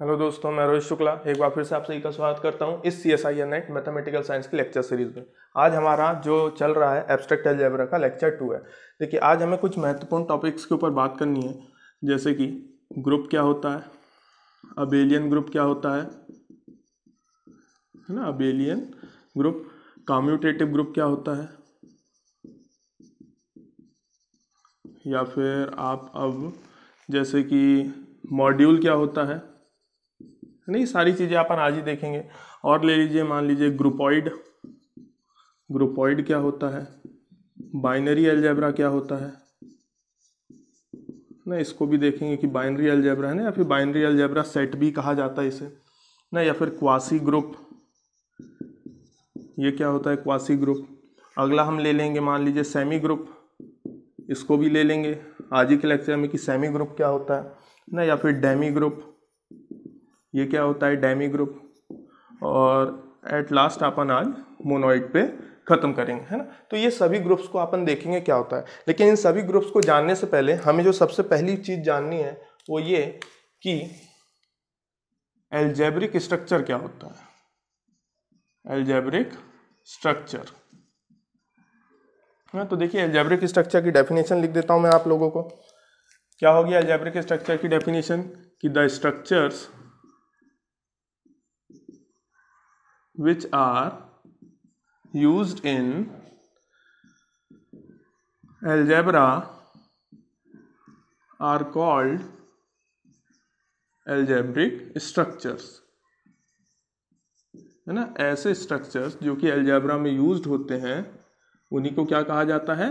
hello दोस्तों मैं रोहित शुक्ला एक बार फिर से आप सभी का स्वागत करता हूं इस C S I N net mathematical science की लेक्चर सीरीज में आज हमारा जो चल रहा है एब्स्ट्रैक्ट एलजेब्रा का लेक्चर टू है देखिए आज हमें कुछ महत्वपूर्ण टॉपिक्स के ऊपर बात करनी है जैसे कि ग्रुप क्या होता है अबेलियन ग्रुप क्या होता है है ना अबेलियन ग्रुप कॉम्यूटेटिव ग्रुप क्या होता है या फिर आप अब जैसे कि मॉड्यूल क्या होता है है ना ये सारी चीज़ें अपन आज ही देखेंगे और ले लीजिए मान लीजिए ग्रुपॉइड ग्रुपॉइड क्या होता है बाइनरी एलजेब्रा क्या होता है ना इसको भी देखेंगे कि बाइनरी एलजेब्रा है ना या फिर बाइनरी एलजेब्रा सेट भी कहा जाता है इसे ना या फिर क्वासी ग्रुप ये क्या होता है क्वासी ग्रुप अगला हम ले लेंगे मान लीजिए सेमी ग्रुप इसको भी ले लेंगे आज ही के लेक्चर में कि सेमी ग्रुप क्या होता है ना या फिर डेमी ग्रुप ये क्या होता है डैमी ग्रुप और एट लास्ट अपन आज मोनोइड पे खत्म करेंगे है ना तो ये सभी ग्रुप्स को अपन देखेंगे क्या होता है लेकिन इन सभी ग्रुप्स को जानने से पहले हमें जो सबसे पहली चीज़ जाननी है वो ये कि एल्जेब्रिक स्ट्रक्चर क्या होता है एल्जेब्रिक स्ट्रक्चर ना तो देखिए एल्जेब्रिक स्ट्रक्चर की डेफिनेशन लिख देता हूं मैं आप लोगों को क्या होगी एल्जेब्रिक स्ट्रक्चर की डेफिनेशन कि the structures which are used in algebra are called algebraic structures है ना ऐसे स्ट्रक्चर्स जो कि एल्जेब्रा में यूज होते हैं उन्हीं को क्या कहा जाता है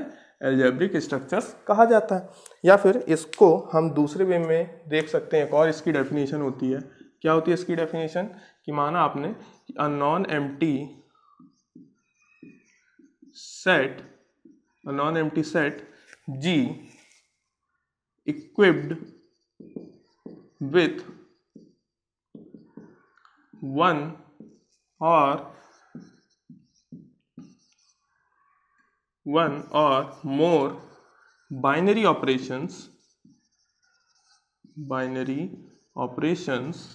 एल्जेब्रिक स्ट्रक्चर्स कहा जाता है या फिर इसको हम दूसरे वे में देख सकते हैं एक और इसकी डेफिनेशन होती है क्या होती है इसकी डेफिनेशन कि माना आपने कि a non empty set a non T set G equipped with one और वन और more binary operations binary operations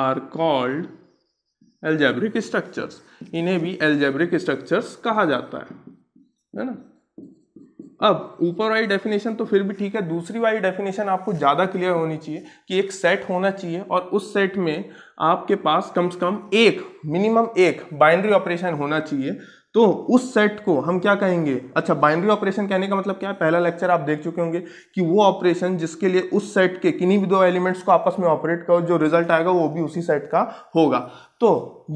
are called algebraic structures इन्हें भी एल्जेब्रिक स्ट्रक्चर्स कहा जाता है है ना अब ऊपर वाली डेफिनेशन तो फिर भी ठीक है दूसरी वाली डेफिनेशन आपको ज़्यादा क्लियर होनी चाहिए कि एक सेट होना चाहिए और उस सेट में आपके पास कम से कम एक मिनिमम एक बाइनरी ऑपरेशन होना चाहिए तो उस सेट को हम क्या कहेंगे अच्छा बाइनरी ऑपरेशन कहने का मतलब क्या है पहला लेक्चर आप देख चुके होंगे कि वो ऑपरेशन जिसके लिए उस सेट के किन्हीं भी दो एलिमेंट्स को आपस में ऑपरेट करो जो रिजल्ट आएगा वो भी उसी सेट का होगा तो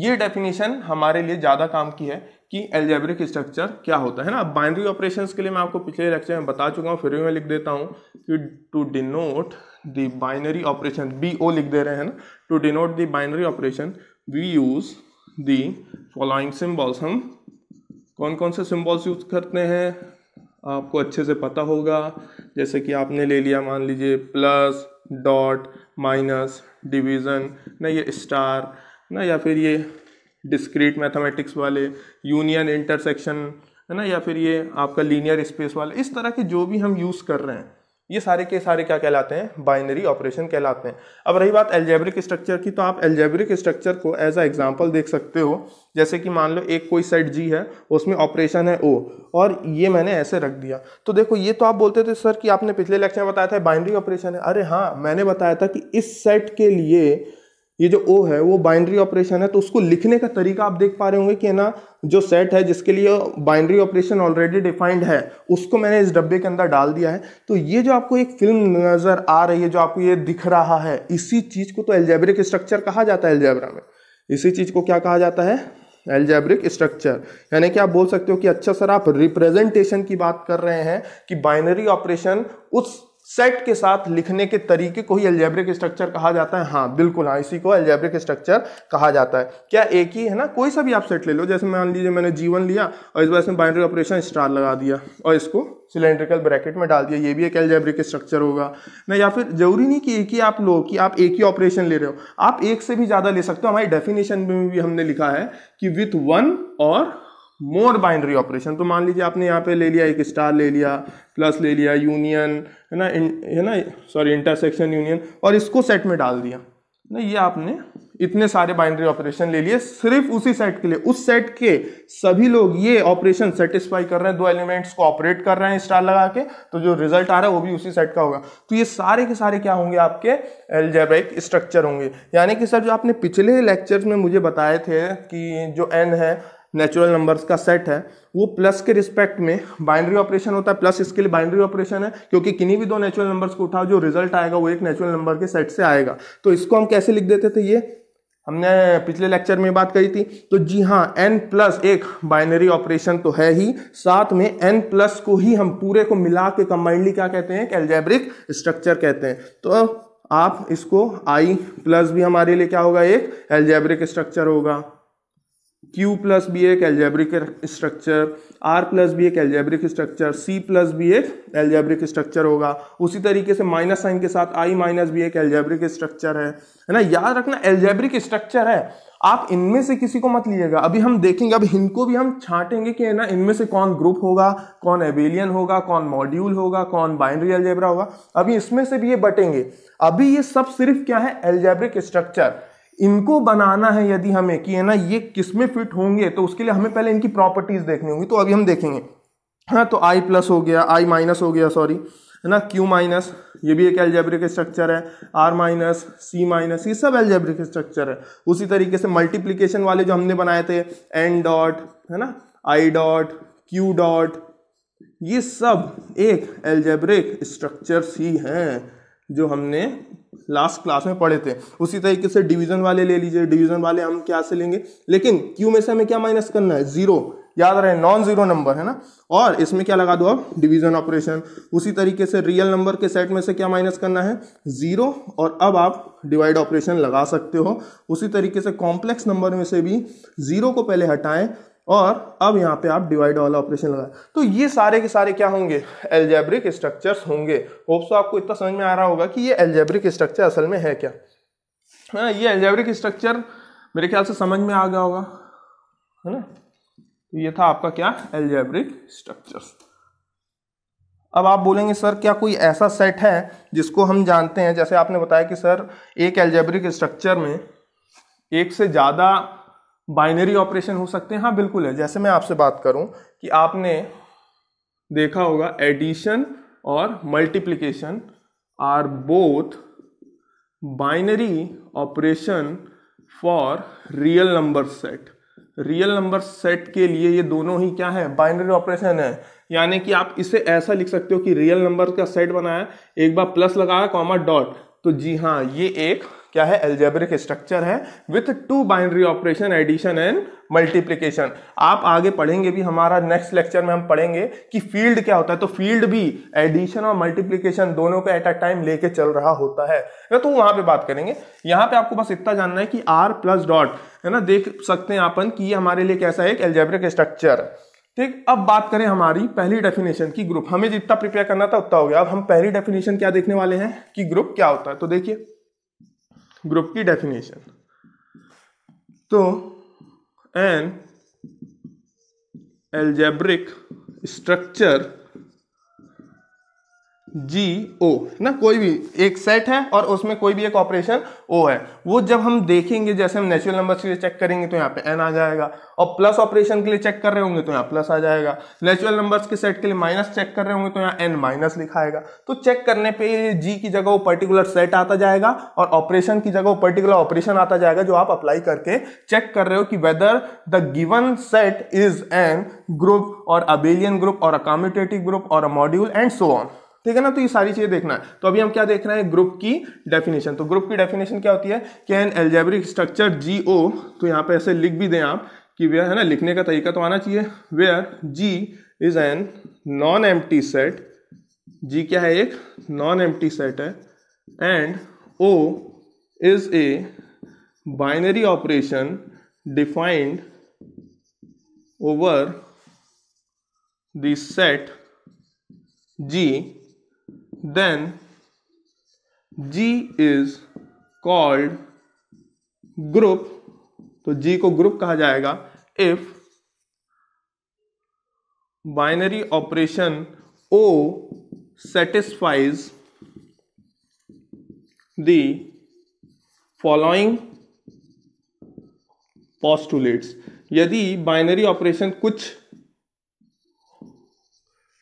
ये डेफिनेशन हमारे लिए ज़्यादा काम की है कि एल्जेब्रिक स्ट्रक्चर क्या होता है ना बाइनरी ऑपरेशन के लिए मैं आपको पिछले लेक्चर में बता चुका हूँ फिर भी मैं लिख देता हूँ कि to denote the binary operation B O लिख दे रहे हैं ना to denote the binary operation we use the following symbols हम कौन कौन से सिम्बॉल्स यूज करते हैं आपको अच्छे से पता होगा जैसे कि आपने ले लिया मान लीजिए प्लस डॉट माइनस डिवीज़न ना ये स्टार ना या फिर ये डिस्क्रीट मैथमेटिक्स वाले यूनियन इंटरसेक्शन है ना या फिर ये आपका लीनियर स्पेस वाले इस तरह के जो भी हम यूज़ कर रहे हैं ये सारे के सारे क्या कहलाते हैं बाइनरी ऑपरेशन कहलाते हैं अब रही बात एल्जेब्रिक स्ट्रक्चर की तो आप एल्जेब्रिक स्ट्रक्चर को एज अ एग्जाम्पल देख सकते हो जैसे कि मान लो एक कोई सेट जी है उसमें ऑपरेशन है ओ और ये मैंने ऐसे रख दिया तो देखो ये तो आप बोलते थे सर कि आपने पिछले लेक्चर में बताया था बाइनरी ऑपरेशन है अरे हाँ मैंने बताया था कि इस सेट के लिए ये जो ओ है वो बाइनरी ऑपरेशन है तो उसको लिखने का तरीका आप देख पा रहे होंगे कि है ना जो सेट है जिसके लिए बाइनरी ऑपरेशन ऑलरेडी डिफाइंड है उसको मैंने इस डब्बे के अंदर डाल दिया है तो ये जो आपको एक फिल्म नज़र आ रही है जो आपको ये दिख रहा है इसी चीज़ को तो एल्जेब्रिक स्ट्रक्चर कहा जाता है एल्जेब्रा में इसी चीज़ को क्या कहा जाता है एल्जेब्रिक स्ट्रक्चर यानी कि आप बोल सकते हो कि अच्छा सर आप रिप्रेजेंटेशन की बात कर रहे हैं कि बाइनरी ऑपरेशन उस सेट के साथ लिखने के तरीके को ही एल्जेब्रिक स्ट्रक्चर कहा जाता है हाँ बिल्कुल हाँ इसी को एल्जेब्रिक स्ट्रक्चर कहा जाता है क्या एक ही है ना कोई सा भी आप सेट ले लो जैसे मान लीजिए मैंने जीवन लिया और इस बार इसमें बाइंड्री ऑपरेशन स्टार लगा दिया और इसको सिलेंड्रिकल ब्रैकेट में डाल दिया ये भी एक एल्जेब्रिक स्ट्रक्चर होगा ना या फिर जरूरी नहीं कि एक ही आप लो कि आप एक ही ऑपरेशन ले रहे हो आप एक से भी ज़्यादा ले सकते हो हमारी डेफिनेशन में भी हमने लिखा है कि विथ वन और मोर बाइनरी ऑपरेशन तो मान लीजिए आपने यहाँ पे ले लिया एक स्टार ले लिया प्लस ले लिया यूनियन है ना है ना सॉरी इंटरसेक्शन यूनियन और इसको सेट में डाल दिया ना ये आपने इतने सारे बाइनरी ऑपरेशन ले लिए सिर्फ उसी सेट के लिए उस सेट के सभी लोग ये ऑपरेशन सेटिस्फाई कर रहे हैं दो एलिमेंट्स को ऑपरेट कर रहे हैं स्टार लगा के तो जो रिजल्ट आ रहा है वो भी उसी सेट का होगा तो ये सारे के सारे क्या होंगे आपके एलजेबिक स्ट्रक्चर होंगे यानी कि सर जो आपने पिछले लेक्चर में मुझे बताए थे कि जो एन है नेचुरल नंबर्स का सेट है वो प्लस के रिस्पेक्ट में बाइनरी ऑपरेशन होता है प्लस इसके लिए बाइनरी ऑपरेशन है क्योंकि किन्हीं भी दो नेचुरल नंबर्स को उठाओ जो रिजल्ट आएगा वो एक नेचुरल नंबर के सेट से आएगा तो इसको हम कैसे लिख देते थे ये हमने पिछले लेक्चर में बात करी थी तो जी हाँ एन प्लस एक बाइनरी ऑपरेशन तो है ही साथ में एन प्लस को ही हम पूरे को मिला के कंबाइंडली क्या कहते हैं एल्जेब्रिक स्ट्रक्चर कहते हैं तो आप इसको आई प्लस भी हमारे लिए क्या होगा एक एल्जेब्रिक स्ट्रक्चर होगा क्यू प्लस भी एक एल्जेब्रिक स्ट्रक्चर आर प्लस भी एक एल्जेब्रिक स्ट्रक्चर सी प्लस भी एक एल्जेब्रिक स्ट्रक्चर होगा उसी तरीके से माइनस साइन के साथ आई माइनस भी एक एल्जेब्रिक स्ट्रक्चर है है ना याद रखना एल्जेब्रिक स्ट्रक्चर है आप इनमें से किसी को मत लीजिएगा अभी हम देखेंगे अब इनको भी हम छांटेंगे कि ना इनमें से कौन ग्रुप होगा कौन एबेलियन होगा कौन मॉड्यूल होगा कौन बाइनरी एल्जेब्रा होगा अभी इसमें से भी ये बटेंगे अभी ये सब सिर्फ क्या है एल्जेब्रिक स्ट्रक्चर इनको बनाना है यदि हमें कि है ना ये किस में फिट होंगे तो उसके लिए हमें पहले इनकी प्रॉपर्टीज देखनी होंगी तो अभी हम देखेंगे हाँ तो आई प्लस हो गया आई माइनस हो गया सॉरी है ना क्यू माइनस ये भी एक एल्जेब्रिक स्ट्रक्चर है आर माइनस सी माइनस ये सब एल्जेब्रिक स्ट्रक्चर है उसी तरीके से मल्टीप्लीकेशन वाले जो हमने बनाए थे एन डॉट है ना आई डॉट क्यू डॉट ये सब एक एल्जेब्रिक स्ट्रक्चर्स ही हैं जो हमने लास्ट क्लास में पढ़े थे उसी तरीके से डिवीजन वाले ले लीजिए डिवीजन वाले हम क्या से लेंगे लेकिन क्यू में से हमें क्या माइनस करना है जीरो याद रहे नॉन जीरो नंबर है ना और इसमें क्या लगा दो आप डिवीजन ऑपरेशन उसी तरीके से रियल नंबर के सेट में से क्या माइनस करना है जीरो और अब आप डिवाइड ऑपरेशन लगा सकते हो उसी तरीके से कॉम्प्लेक्स नंबर में से भी जीरो को पहले हटाएं और अब यहाँ पे आप डिवाइड वाला ऑपरेशन लगाए तो ये सारे के सारे क्या होंगे एल्जेब्रिक स्ट्रक्चर्स होंगे होप्स आपको इतना समझ में आ रहा होगा कि ये एल्जेब्रिक स्ट्रक्चर असल में है क्या ना ये एल्जेब्रिक स्ट्रक्चर मेरे ख्याल से समझ में आ गया होगा है ना तो ये था आपका क्या एल्जेब्रिक स्ट्रक्चर अब आप बोलेंगे सर क्या कोई ऐसा सेट है जिसको हम जानते हैं जैसे आपने बताया कि सर एक एल्जेब्रिक स्ट्रक्चर में एक से ज़्यादा बाइनरी ऑपरेशन हो सकते हैं हाँ बिल्कुल है जैसे मैं आपसे बात करूं कि आपने देखा होगा एडिशन और multiplication are both binary operation for real number set real number set के लिए ये दोनों ही क्या है बाइनरी ऑपरेशन है यानी कि आप इसे ऐसा लिख सकते हो कि रियल नंबर का सेट बनाया एक बार प्लस लगाया कॉमा डॉट तो जी हाँ ये एक क्या है एल्जेब्रिक स्ट्रक्चर है with two binary operation addition and multiplication आप आगे पढ़ेंगे भी हमारा नेक्स्ट लेक्चर में हम पढ़ेंगे कि फील्ड क्या होता है तो फील्ड भी एडिशन और मल्टीप्लीकेशन दोनों को एट अ टाइम लेके चल रहा होता है ना तो वहां पे बात करेंगे यहाँ पे आपको बस इतना जानना है कि आर प्लस डॉट है ना देख सकते हैं अपन कि ये हमारे लिए कैसा है एक एल्जेब्रिक स्ट्रक्चर ठीक अब बात करें हमारी पहली डेफिनेशन की ग्रुप हमें जितना प्रिपेयर करना था उतना हो गया अब हम पहली डेफिनेशन क्या देखने वाले हैं कि ग्रुप क्या होता है तो देखिए ग्रुप की डेफिनेशन तो an algebraic structure G O ना कोई भी एक सेट है और उसमें कोई भी एक ऑपरेशन ओ है वो जब हम देखेंगे जैसे हम नेचुरल नंबर्स के लिए चेक करेंगे तो यहाँ पे एन आ जाएगा और प्लस ऑपरेशन के लिए चेक कर रहे होंगे तो यहाँ प्लस आ जाएगा नेचुरल नंबर्स के सेट के लिए माइनस चेक कर रहे होंगे तो यहाँ एन माइनस लिखाएगा तो चेक करने पे जी की जगह वो पर्टिकुलर सेट आता जाएगा और ऑपरेशन की जगह वो पर्टिकुलर ऑपरेशन आता जाएगा जो आप अप्लाई करके चेक कर रहे हो कि whether the given set is an group और अबेलियन ग्रुप और अ ग्रुप और a module and so on ठीक है ना तो ये सारी चीजें देखना है तो अभी हम क्या देख रहे हैं ग्रुप की डेफिनेशन तो ग्रुप की डेफिनेशन क्या होती है कि an algebraic structure G O तो यहाँ पे ऐसे लिख भी दें आप कि वे है ना लिखने का तरीका तो आना चाहिए where G is an non एम सेट जी क्या है एक नॉन एम सेट है and O is a binary operation defined over the set G then G is called group तो G को group कहा जाएगा if binary operation O satisfies the following postulates यदि binary operation कुछ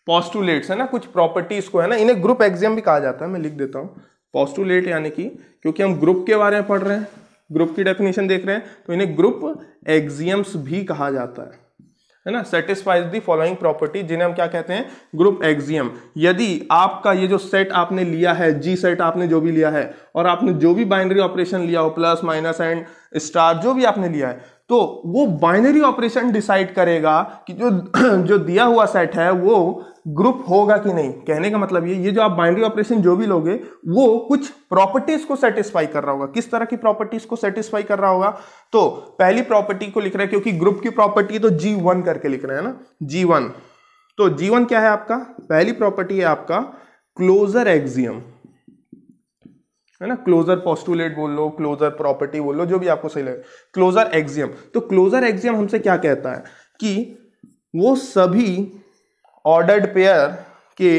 पॉस्टुलेट्स है ना कुछ प्रॉपर्टीज को है ना इन्हें ग्रुप एग्जाम भी कहा जाता है मैं लिख देता हूँ पॉस्टुलेट यानी कि क्योंकि हम ग्रुप के बारे में पढ़ रहे हैं ग्रुप की डेफिनेशन देख रहे हैं तो इन्हें ग्रुप एग्जियम्स भी कहा जाता है है ना सेटिस्फाइज दी फॉलोइंग प्रॉपर्टी जिन्हें हम क्या कहते हैं ग्रुप एग्जियम यदि आपका ये जो सेट आपने लिया है जी सेट आपने जो भी लिया है और आपने जो भी बाइनरी ऑपरेशन लिया हो प्लस माइनस एंड स्टार जो भी आपने लिया है तो वो बाइनरी ऑपरेशन डिसाइड करेगा कि जो जो दिया हुआ सेट है वो ग्रुप होगा कि नहीं कहने का मतलब ये ये जो आप बाइंड्री ऑपरेशन जो भी लोगे वो कुछ प्रॉपर्टीज को सेटिस्फाई कर रहा होगा किस तरह की प्रॉपर्टीज को सेटिस्फाई कर रहा होगा तो पहली प्रॉपर्टी को लिख रहे हैं क्योंकि ग्रुप की प्रॉपर्टी तो जी वन करके लिख रहे हैं ना जी वन तो जी वन क्या है आपका पहली प्रॉपर्टी है आपका क्लोजर एक्सियम है ना क्लोजर पॉस्टुलेट बोल लो क्लोजर प्रॉपर्टी बोल लो जो भी आपको सही लगे क्लोजर एक्जियम तो क्लोजर एक्सियम हमसे क्या कहता है कि वो सभी ऑर्डर्ड पेयर के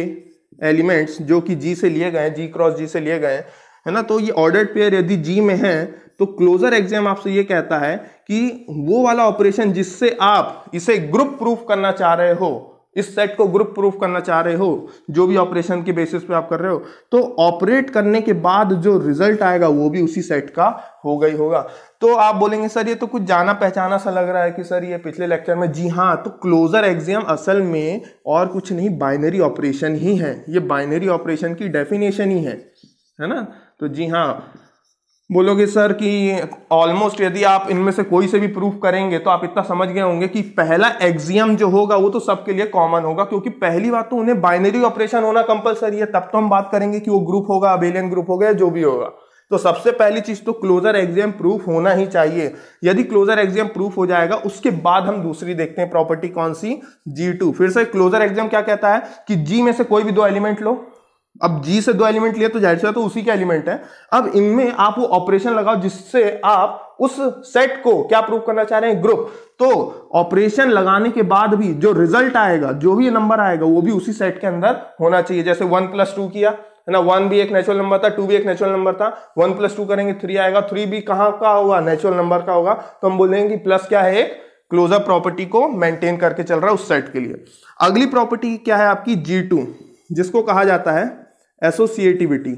एलिमेंट्स जो कि जी से लिए गए हैं जी क्रॉस जी से लिए गए हैं है ना तो ये ऑर्डर्ड पेयर यदि जी में है तो क्लोजर एग्जाम आपसे ये कहता है कि वो वाला ऑपरेशन जिससे आप इसे ग्रुप प्रूफ करना चाह रहे हो इस सेट को ग्रुप प्रूफ करना चाह रहे हो जो भी ऑपरेशन के बेसिस पे आप कर रहे हो तो ऑपरेट करने के बाद जो रिजल्ट आएगा वो भी उसी सेट का हो गई होगा तो आप बोलेंगे सर ये तो कुछ जाना पहचाना सा लग रहा है कि सर ये पिछले लेक्चर में जी हाँ तो क्लोजर एग्जाम असल में और कुछ नहीं बाइनरी ऑपरेशन ही है ये बाइनरी ऑपरेशन की डेफिनेशन ही है है ना तो जी हाँ बोलोगे सर कि ऑलमोस्ट यदि आप इनमें से कोई से भी प्रूफ करेंगे तो आप इतना समझ गए होंगे कि पहला एग्जियम जो होगा वो तो सबके लिए कॉमन होगा क्योंकि पहली बात तो उन्हें बाइनरी ऑपरेशन होना कंपलसरी है तब तो हम बात करेंगे कि वो ग्रुप होगा अबेलियन ग्रुप होगा या जो भी होगा तो सबसे पहली चीज तो क्लोजर एग्जियम प्रूफ होना ही चाहिए यदि क्लोजर एग्जियम प्रूफ हो जाएगा उसके बाद हम दूसरी देखते हैं प्रॉपर्टी कौन सी जी टू फिर से क्लोजर एग्जियम क्या कहता है कि जी में से कोई भी दो एलिमेंट लो अब जी से दो एलिमेंट लिया तो जाहिर सी तो उसी के एलिमेंट है अब इनमें आप वो ऑपरेशन लगाओ जिससे आप उस सेट को क्या प्रूव करना चाह रहे हैं ग्रुप तो ऑपरेशन लगाने के बाद भी जो रिजल्ट आएगा जो भी नंबर आएगा वो भी उसी सेट के अंदर होना चाहिए जैसे वन प्लस टू किया है ना वन भी एक नेचुरल नंबर था टू भी एक नेचुरल नंबर था वन प्लस टू करेंगे थ्री आएगा थ्री भी कहां का होगा नेचुरल नंबर का होगा तो हम बोलेंगे प्लस क्या है एक क्लोजर प्रॉपर्टी को मेंटेन करके चल रहा है उस सेट के लिए अगली प्रॉपर्टी क्या है आपकी जी टू जिसको कहा जाता है एसोसिएटिविटी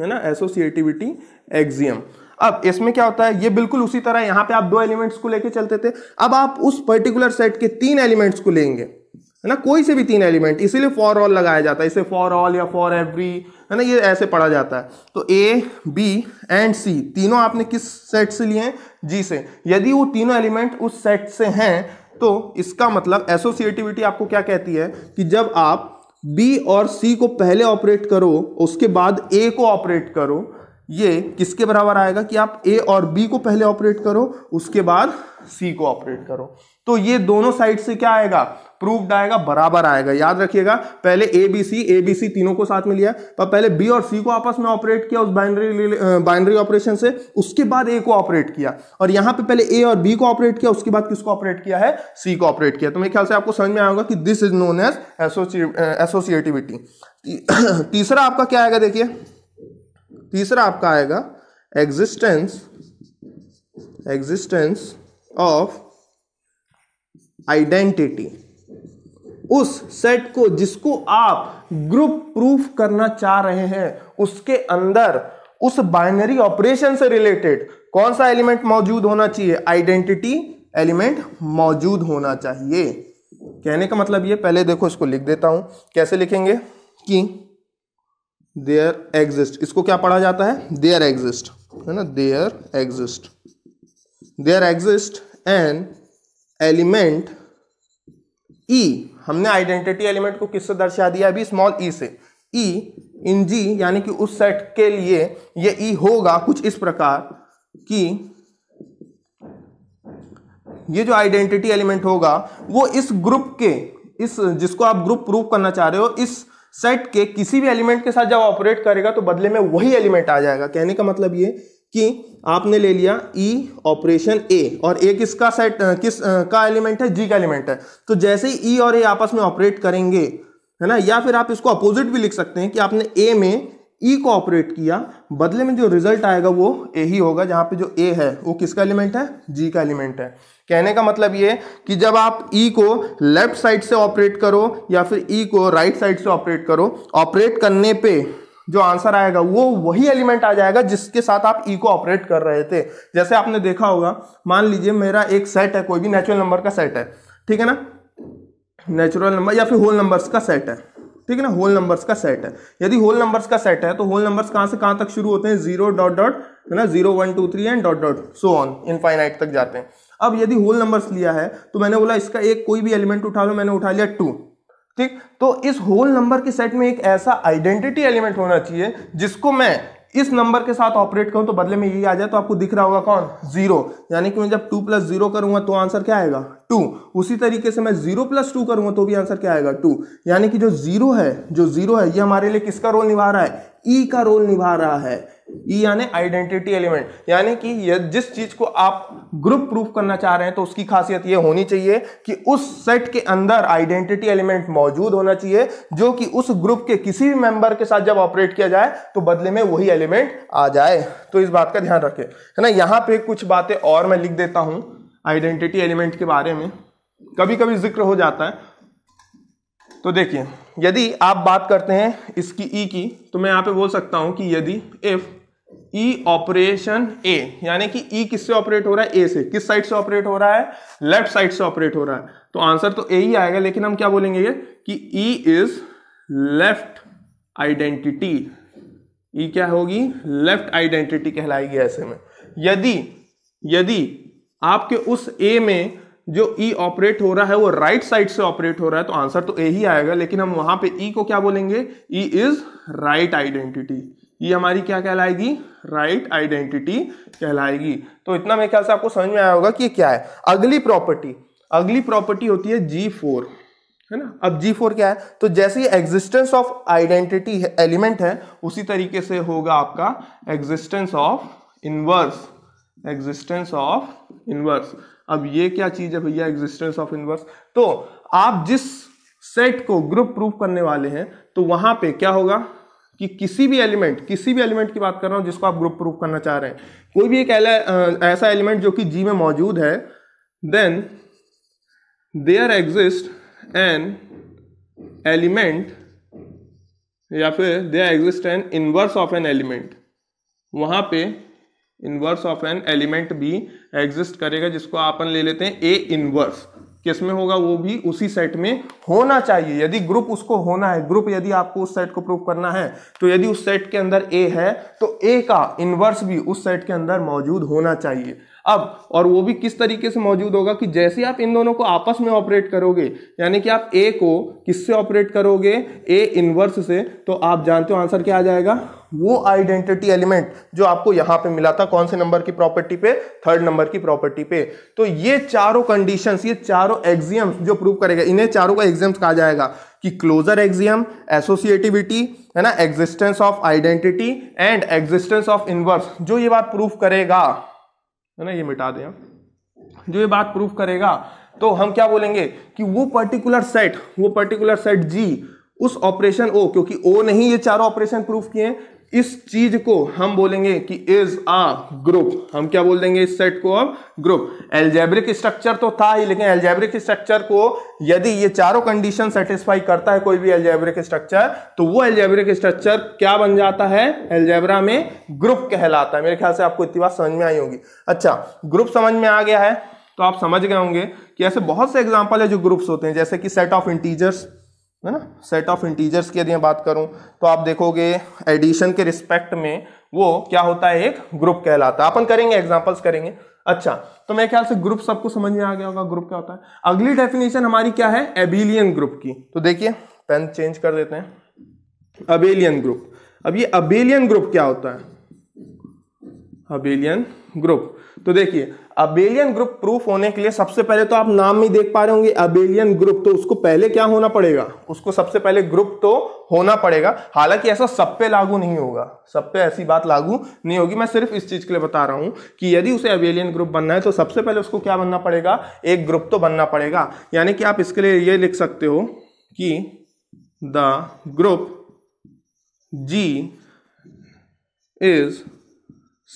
है ना एसोसिएटिविटी एक्जियम अब इसमें क्या होता है ये बिल्कुल उसी तरह यहां पे आप दो एलिमेंट्स को लेके चलते थे अब आप उस पर्टिकुलर सेट के तीन एलिमेंट्स को लेंगे है ना कोई से भी तीन एलिमेंट इसीलिए फॉर ऑल लगाया जाता है इसे फॉर ऑल या फॉर एवरी है ना ये ऐसे पढ़ा जाता है तो ए बी एंड सी तीनों आपने किस सेट से लिए हैं जी से यदि वो तीनों एलिमेंट उस सेट से हैं तो इसका मतलब एसोसिएटिविटी आपको क्या कहती है कि जब आप बी और सी को पहले ऑपरेट करो उसके बाद ए को ऑपरेट करो ये किसके बराबर आएगा कि आप ए और बी को पहले ऑपरेट करो उसके बाद सी को ऑपरेट करो तो ये दोनों साइड से क्या आएगा प्रूफ्ड आएगा बराबर आएगा याद रखिएगा पहले A B C A B C तीनों को साथ में लिया पर पहले बी और सी को आपस में ऑपरेट किया उस बाइनरी बाइनरी ऑपरेशन से उसके बाद ए को ऑपरेट किया और यहां पे पहले ए और बी को ऑपरेट किया उसके बाद किसको ऑपरेट किया है सी को ऑपरेट किया तो मेरे ख्याल से आपको समझ में आएगा कि this is known as associativity तीसरा आपका क्या आएगा देखिए तीसरा आपका आएगा एग्जिस्टेंस एग्जिस्टेंस ऑफ आइडेंटिटी उस सेट को जिसको आप ग्रुप प्रूफ करना चाह रहे हैं उसके अंदर उस बाइनरी ऑपरेशन से रिलेटेड कौन सा एलिमेंट मौजूद होना चाहिए आइडेंटिटी एलिमेंट मौजूद होना चाहिए कहने का मतलब ये पहले देखो इसको लिख देता हूं कैसे लिखेंगे कि देयर एग्जिस्ट इसको क्या पढ़ा जाता है देयर एग्जिस्ट है ना there exist there exist an element E e, हमने आइडेंटिटी एलिमेंट को किससे दर्शा दिया अभी स्मॉल ई e से ई इन जी यानी कि उस सेट के लिए ये ई e होगा कुछ इस प्रकार कि ये जो आइडेंटिटी एलिमेंट होगा वो इस ग्रुप के इस जिसको आप ग्रुप प्रूव करना चाह रहे हो इस सेट के किसी भी एलिमेंट के साथ जब ऑपरेट करेगा तो बदले में वही एलिमेंट आ जाएगा कहने का मतलब ये कि आपने ले लिया ई ऑपरेशन ए और ए किसका सेट किस आ, का एलिमेंट है जी का एलिमेंट है तो जैसे ही e ई और ए आपस में ऑपरेट करेंगे है ना या फिर आप इसको अपोजिट भी लिख सकते हैं कि आपने ए में ई e को ऑपरेट किया बदले में जो रिजल्ट आएगा वो ए ही होगा जहां पे जो ए है वो किसका एलिमेंट है जी का एलिमेंट है कहने का मतलब ये कि जब आप ई e को लेफ्ट साइड से ऑपरेट करो या फिर ई e को राइट साइड से ऑपरेट करो ऑपरेट करने पे जो आंसर आएगा वो वही एलिमेंट आ जाएगा जिसके साथ आप ई e को ऑपरेट कर रहे थे जैसे आपने देखा होगा मान लीजिए मेरा एक सेट है कोई भी नेचुरल नंबर का सेट है ठीक है ना नेचुरल नंबर या फिर होल नंबर्स का सेट है ठीक है ना होल नंबर्स का सेट है यदि होल नंबर्स का सेट है तो होल नंबर्स कहाँ से कहाँ तक शुरू होते हैं जीरो डॉट डॉट है ना zero one two three and dot dot so on infinite तक जाते हैं अब यदि होल नंबर्स लिया है तो मैंने बोला इसका एक कोई भी एलिमेंट उठा लो मैंने उठा लिया टू ठीक तो इस होल नंबर के सेट में एक ऐसा आइडेंटिटी एलिमेंट होना चाहिए जिसको मैं इस नंबर के साथ ऑपरेट करूं तो बदले में यही आ जाए तो आपको दिख रहा होगा कौन जीरो यानी कि मैं जब टू प्लस जीरो करूंगा तो आंसर क्या आएगा टू उसी तरीके से मैं जीरो प्लस टू करूंगा तो भी आंसर क्या आएगा टू यानी कि जो जीरो है जो जीरो है ये हमारे लिए किसका रोल निभा रहा है ई e का रोल निभा रहा है ई e यानी आइडेंटिटी एलिमेंट यानी कि जिस चीज को आप ग्रुप प्रूफ करना चाह रहे हैं तो उसकी खासियत यह होनी चाहिए कि उस सेट के अंदर आइडेंटिटी एलिमेंट मौजूद होना चाहिए जो कि उस ग्रुप के किसी भी मेंबर के साथ जब ऑपरेट किया जाए तो बदले में वही एलिमेंट आ जाए तो इस बात का ध्यान रखें है ना यहाँ पे कुछ बातें और मैं लिख देता हूं आइडेंटिटी एलिमेंट के बारे में कभी कभी जिक्र हो जाता है तो देखिए यदि आप बात करते हैं इसकी ई e की तो मैं यहाँ पे बोल सकता हूं कि यदि इफ़ ई ऑपरेशन ए यानी कि ई e किससे ऑपरेट हो रहा है ए से किस साइड से ऑपरेट हो रहा है लेफ्ट साइड से ऑपरेट हो रहा है तो आंसर तो ए ही आएगा लेकिन हम क्या बोलेंगे ये कि E is left identity E क्या होगी लेफ्ट आइडेंटिटी कहलाएगी ऐसे में यदि यदि आपके उस ए में जो ई e ऑपरेट हो रहा है वो राइट right साइड से ऑपरेट हो रहा है तो आंसर तो ए ही आएगा लेकिन हम वहां पे ई e को क्या बोलेंगे ई इज राइट आइडेंटिटी ये हमारी क्या कहलाएगी राइट आइडेंटिटी कहलाएगी तो इतना मेरे ख्याल से आपको समझ में आया होगा कि ये क्या है अगली प्रॉपर्टी अगली प्रॉपर्टी होती है जी फोर है ना अब जी फोर क्या है तो जैसे एग्जिस्टेंस ऑफ आइडेंटिटी एलिमेंट है उसी तरीके से होगा आपका existence of inverse existence of inverse अब ये क्या चीज है भैया एग्जिस्टेंस ऑफ इनवर्स तो आप जिस सेट को ग्रुप प्रूफ करने वाले हैं तो वहां पे क्या होगा कि किसी भी एलिमेंट किसी भी एलिमेंट की बात कर रहा हूं जिसको आप ग्रुप प्रूव करना चाह रहे हैं कोई भी एक एले, ऐसा एलिमेंट जो कि जी में मौजूद है then there exist an element या फिर there exist an inverse of an element वहां पे इनवर्स ऑफ एन एलिमेंट भी एग्जिस्ट करेगा जिसको अपन ले लेते हैं ए इनवर्स किस में होगा वो भी उसी सेट में होना चाहिए यदि ग्रुप उसको होना है ग्रुप यदि आपको उस सेट को प्रूव करना है तो यदि उस सेट के अंदर ए है तो ए का इन्वर्स भी उस सेट के अंदर मौजूद होना चाहिए अब और वो भी किस तरीके से मौजूद होगा कि जैसे आप इन दोनों को आपस में ऑपरेट करोगे यानी कि आप ए को किससे ऑपरेट करोगे ए इनवर्स से तो आप जानते हो आंसर क्या आ जाएगा वो आइडेंटिटी एलिमेंट जो आपको यहां पे मिला था कौन से नंबर की प्रॉपर्टी पे थर्ड नंबर की प्रॉपर्टी पे तो ये चारों कंडीशन ये चारों एग्जियम जो प्रूव करेगा इन्हें चारों का एग्जियम कहा जाएगा कि क्लोजर एग्जियम एसोसिएटिविटी है ना existence of identity and existence of inverse जो ये बात प्रूफ करेगा है ना ये मिटा दें जो ये बात प्रूफ करेगा तो हम क्या बोलेंगे कि वो पर्टिकुलर सेट वो पर्टिकुलर सेट जी उस ऑपरेशन ओ क्योंकि ओ नहीं ये चारों ऑपरेशन प्रूफ किए इस चीज को हम बोलेंगे कि इज आ ग्रुप हम क्या बोल देंगे इस सेट को अब ग्रुप एल्जेब्रिक स्ट्रक्चर तो था ही लेकिन एल्जेब्रिक स्ट्रक्चर को यदि ये चारों कंडीशन सेटिस्फाई करता है कोई भी एल्जेब्रिक स्ट्रक्चर तो वो एल्जेब्रिक स्ट्रक्चर क्या बन जाता है एल्जेब्रा में ग्रुप कहलाता है मेरे ख्याल से आपको इतनी बात समझ में आई होगी अच्छा ग्रुप समझ में आ गया है तो आप समझ गए होंगे कि ऐसे बहुत से एग्जाम्पल है जो ग्रुप्स होते हैं जैसे कि सेट ऑफ इंटीजर्स है ना सेट ऑफ इंटीजर्स की यदि मैं बात करूं तो आप देखोगे एडिशन के रिस्पेक्ट में वो क्या होता है एक ग्रुप कहलाता है अपन करेंगे एग्जांपल्स करेंगे अच्छा तो मेरे ख्याल से ग्रुप सबको समझ में आ गया होगा ग्रुप क्या होता है अगली डेफिनेशन हमारी क्या है एबिलियन ग्रुप की तो देखिए पेन चेंज कर देते हैं अबेलियन ग्रुप अब ये अबेलियन ग्रुप क्या होता है अबेलियन ग्रुप तो देखिए अबेलियन ग्रुप प्रूफ होने के लिए सबसे पहले तो आप नाम ही देख पा रहे होंगे अबेलियन ग्रुप तो उसको पहले क्या होना पड़ेगा उसको सबसे पहले ग्रुप तो होना पड़ेगा हालांकि ऐसा सब पे लागू नहीं होगा सब पे ऐसी बात लागू नहीं होगी मैं सिर्फ इस चीज के लिए बता रहा हूं कि यदि उसे अबेलियन ग्रुप बनना है तो सबसे पहले उसको क्या बनना पड़ेगा एक ग्रुप तो बनना पड़ेगा यानी कि आप इसके लिए यह लिख सकते हो कि the group G is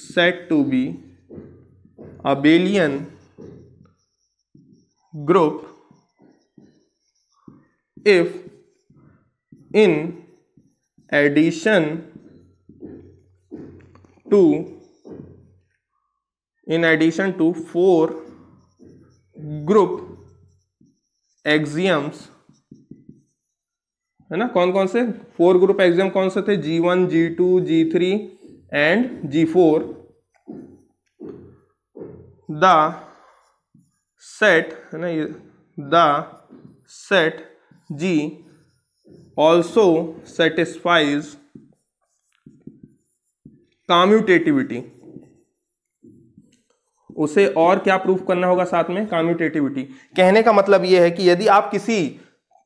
set to be abelian group if in addition to in addition to four group axioms है ना कौन कौन से फोर ग्रुप एक्सियम कौन से थे G one G two G three and G four the set है ना ये set G also satisfies satisfies commutativity उसे और क्या प्रूफ करना होगा साथ में कॉम्यूटेटिविटी कहने का मतलब यह है कि यदि आप किसी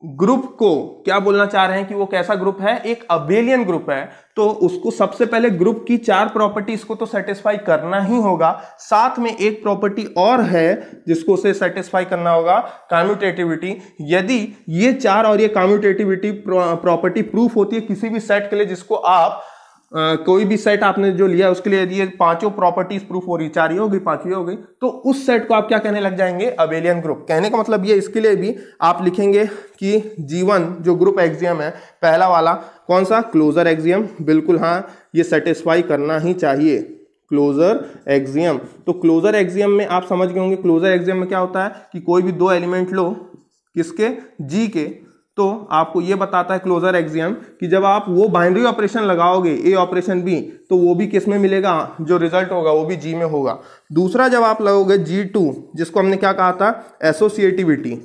ग्रुप को क्या बोलना चाह रहे हैं कि वो कैसा ग्रुप है एक अबेलियन ग्रुप है तो उसको सबसे पहले ग्रुप की चार प्रॉपर्टीज को तो सेटिस्फाई करना ही होगा साथ में एक प्रॉपर्टी और है जिसको उसे सेटिस्फाई करना होगा कम्यूटेटिविटी यदि ये चार और ये कम्यूटेटिविटी प्रॉपर्टी प्रूफ होती है किसी भी सेट के लिए जिसको आप कोई भी सेट आपने जो लिया उसके लिए ये पांचों प्रॉपर्टीज प्रूफ हो रही चार ही हो गई पांचवी हो गई तो उस सेट को आप क्या कहने लग जाएंगे अबेलियन ग्रुप कहने का मतलब ये इसके लिए भी आप लिखेंगे कि जीवन जो ग्रुप एग्जियम है पहला वाला कौन सा क्लोजर एग्जियम बिल्कुल हाँ ये सेटिस्फाई करना ही चाहिए क्लोजर एग्जियम तो क्लोजर एग्जियम में आप समझ गए होंगे क्लोजर एग्जियम में क्या होता है कि कोई भी दो एलिमेंट लो किसके जी के तो आपको ये बताता है क्लोजर एग्जाम कि जब आप वो बाइंड्री ऑपरेशन लगाओगे ए ऑपरेशन बी तो वो भी किस में मिलेगा जो रिजल्ट होगा वो भी जी में होगा दूसरा जब आप लगोगे जी टू जिसको हमने क्या कहा था एसोसिएटिविटी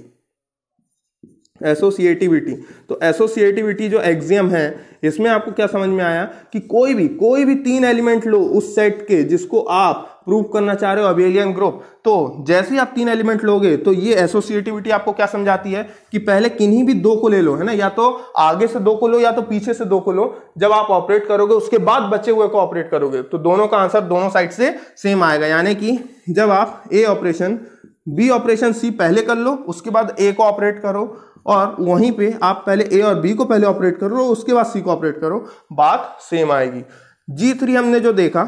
एसोसिएटिविटी तो एसोसिएटिविटी जो एग्जियम है इसमें आपको क्या समझ में आया कि कोई भी कोई भी तीन एलिमेंट लो उस सेट के जिसको आप प्रूव करना चाह रहे हो अबेलियन ग्रुप तो जैसे ही आप तीन एलिमेंट लोगे तो ये एसोसिएटिविटी आपको क्या समझाती है कि पहले किन्हीं भी दो को ले लो है ना या तो आगे से दो को लो या तो पीछे से दो को लो जब आप ऑपरेट करोगे उसके बाद बचे हुए को ऑपरेट करोगे तो दोनों का आंसर दोनों साइड से सेम आएगा यानी कि जब आप A operation B operation C पहले कर लो उसके बाद ए को ऑपरेट करो और वहीं पे आप पहले ए और बी को पहले ऑपरेट करो उसके बाद सी को ऑपरेट करो बात सेम आएगी जी थ्री हमने जो देखा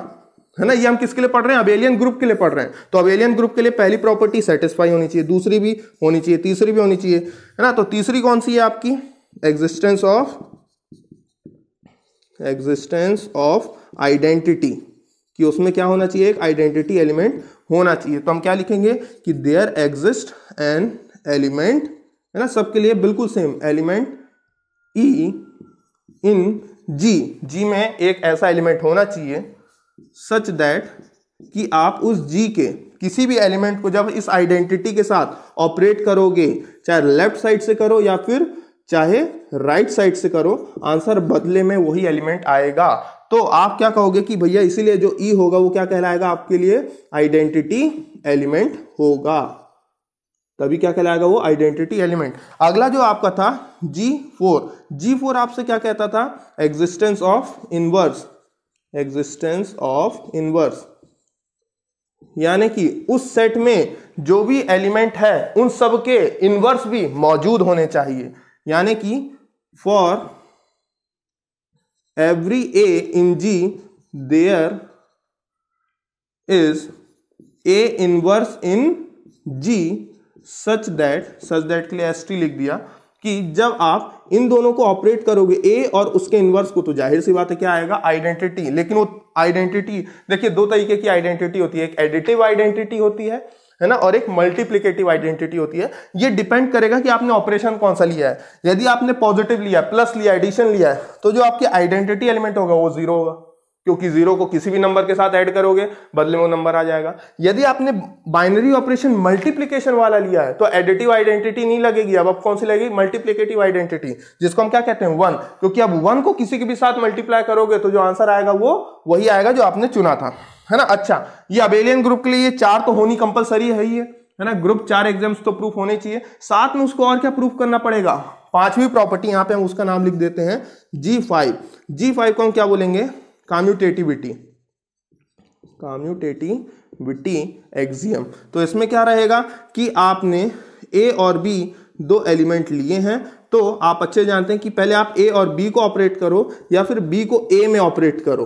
है ना ये हम किसके लिए पढ़ रहे हैं अबेलियन ग्रुप के लिए पढ़ रहे हैं तो अबेलियन ग्रुप के लिए पहली प्रॉपर्टी सेटिस्फाई होनी चाहिए दूसरी भी होनी चाहिए तीसरी भी होनी चाहिए है ना तो तीसरी कौन सी है आपकी existence of existence of identity कि उसमें क्या होना चाहिए एक आइडेंटिटी एलिमेंट होना चाहिए तो हम क्या लिखेंगे कि देयर एग्जिस्ट एन एलिमेंट है ना सबके लिए बिल्कुल सेम एलिमेंट ई इन जी जी में एक ऐसा एलिमेंट होना चाहिए सच दैट कि आप उस जी के किसी भी एलिमेंट को जब इस आइडेंटिटी के साथ ऑपरेट करोगे चाहे लेफ्ट साइड से करो या फिर चाहे राइट साइड से करो आंसर बदले में वही एलिमेंट आएगा तो आप क्या कहोगे कि भैया इसीलिए जो ई e होगा वो क्या कहलाएगा आपके लिए आइडेंटिटी एलिमेंट होगा तभी क्या कहलाएगा वो आइडेंटिटी एलिमेंट अगला जो आपका था जी फोर जी फोर आपसे क्या कहता था existence of inverse existence of inverse यानी कि उस सेट में जो भी एलिमेंट है उन सब के इनवर्स भी मौजूद होने चाहिए यानी कि for every A in G there is a inverse in G such that such that के लिए एस लिख दिया कि जब आप इन दोनों को ऑपरेट करोगे ए और उसके इन्वर्स को तो जाहिर सी बात है क्या आएगा आइडेंटिटी लेकिन वो आइडेंटिटी देखिए दो तरीके की आइडेंटिटी होती है एक एडिटिव आइडेंटिटी होती है है ना और एक मल्टीप्लीकेटिव आइडेंटिटी होती है ये डिपेंड करेगा कि आपने ऑपरेशन कौन सा लिया है यदि आपने पॉजिटिव लिया प्लस लिया एडिशन लिया है तो जो आपकी आइडेंटिटी एलिमेंट होगा वो जीरो होगा क्योंकि जीरो को किसी भी नंबर के साथ ऐड करोगे बदले में नंबर आ जाएगा यदि आपने बाइनरी ऑपरेशन मल्टीप्लीकेशन वाला लिया है तो एडिटिव आइडेंटिटी नहीं लगेगी अब अब कौन सी लगेगी मल्टीप्लीकेटिव आइडेंटिटी जिसको हम क्या कहते हैं वन क्योंकि अब वन को किसी के भी साथ मल्टीप्लाई करोगे तो जो आंसर आएगा वो वही आएगा जो आपने चुना था है ना अच्छा ये अबेलियन ग्रुप के लिए चार तो होनी कंपलसरी है ही है है ना ग्रुप चार एग्जाम्स तो प्रूफ होने चाहिए साथ में उसको और क्या प्रूफ करना पड़ेगा पांचवी प्रॉपर्टी यहां पे हम उसका नाम लिख देते हैं जी फाइव जी फाइव को हम क्या बोलेंगे कम्यूटेटिविटी कम्यूटेटिविटी एक्सियम तो इसमें क्या रहेगा कि आपने ए और बी दो एलिमेंट लिए हैं तो आप अच्छे जानते हैं कि पहले आप ए और बी को ऑपरेट करो या फिर बी को ए में ऑपरेट करो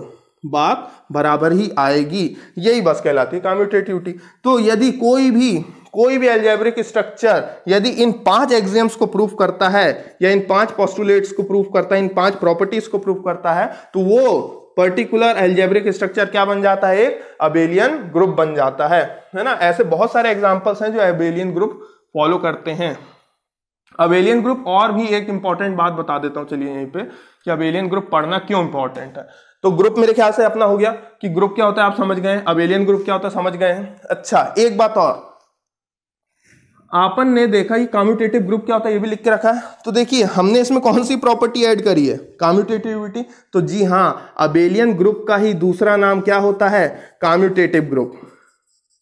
बात बराबर ही आएगी यही बस कहलाती है कम्यूटेटिविटी तो यदि कोई भी कोई भी एल्जेब्रिक स्ट्रक्चर यदि इन पांच एग्जाम्स को प्रूफ करता है या इन पांच पॉस्टुलेट्स को प्रूफ करता है इन पांच प्रॉपर्टीज को प्रूफ करता है तो वो पर्टिकुलर एल्जेब्रिक स्ट्रक्चर क्या बन जाता है एक अबेलियन ग्रुप बन जाता है है ना ऐसे बहुत सारे एग्जाम्पल्स हैं जो अबेलियन ग्रुप फॉलो करते हैं अबेलियन ग्रुप और भी एक इंपॉर्टेंट बात बता देता हूं चलिए यहीं पे कि अबेलियन ग्रुप पढ़ना क्यों इंपॉर्टेंट है तो ग्रुप मेरे ख्याल से अपना हो गया कि ग्रुप क्या होता है आप समझ गए अबेलियन ग्रुप क्या होता है समझ गए अच्छा एक बात और आपन ने देखा कॉम्यूटेटिव ग्रुप क्या होता है ये भी लिख के रखा है तो देखिए हमने इसमें कौन सी प्रॉपर्टी ऐड करी है कॉम्यूटेटिविटी तो जी हाँ अबेलियन ग्रुप का ही दूसरा नाम क्या होता है कॉम्यूटेटिव ग्रुप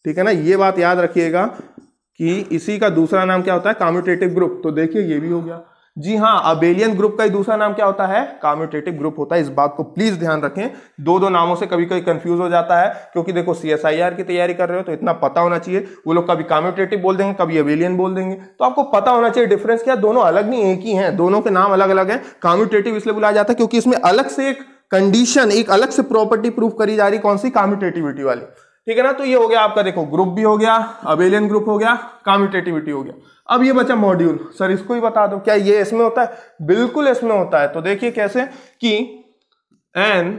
ठीक है ना ये बात याद रखिएगा कि इसी का दूसरा नाम क्या होता है कॉम्यूटेटिव ग्रुप तो देखिए ये भी हो गया जी हाँ अबेलियन ग्रुप का ही दूसरा नाम क्या होता है कॉम्यूटेटिव ग्रुप होता है इस बात को प्लीज ध्यान रखें दो दो नामों से कभी कभी कंफ्यूज हो जाता है क्योंकि देखो सी की तैयारी कर रहे हो तो इतना पता होना चाहिए वो लोग कभी कॉम्यूटेटिव बोल देंगे कभी अबेलियन बोल देंगे तो आपको पता होना चाहिए डिफरेंस क्या दोनों अलग नहीं एक ही है दोनों के नाम अलग अलग है कॉम्यूटेटिव इसलिए बुलाया जाता है क्योंकि इसमें अलग से एक कंडीशन एक अलग से प्रॉपर्टी प्रूफ करी जा रही कौन सी कॉम्यूटेटिविटी वाली ठीक है ना तो ये हो गया आपका देखो ग्रुप भी हो गया अबेलियन ग्रुप हो गया कॉम्पिटेटिविटी हो गया अब ये बचा मॉड्यूल सर इसको ही बता दो क्या ये इसमें होता है बिल्कुल इसमें होता है तो देखिए कैसे कि an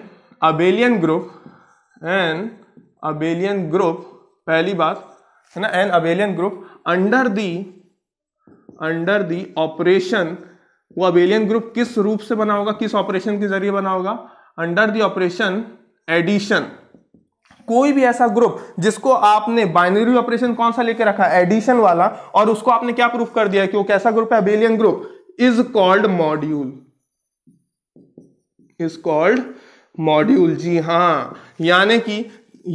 abelian group an abelian group पहली बात है ना an abelian group under the under the operation वो अबेलियन ग्रुप किस रूप से बना होगा किस ऑपरेशन के जरिए बना होगा अंडर दी ऑपरेशन एडिशन कोई भी ऐसा ग्रुप जिसको आपने बाइनरी ऑपरेशन कौन सा लेके रखा एडिशन वाला और उसको आपने क्या प्रूफ कर दिया कि वो कैसा ग्रुप है abelian group is called module is called module जी हां यानी कि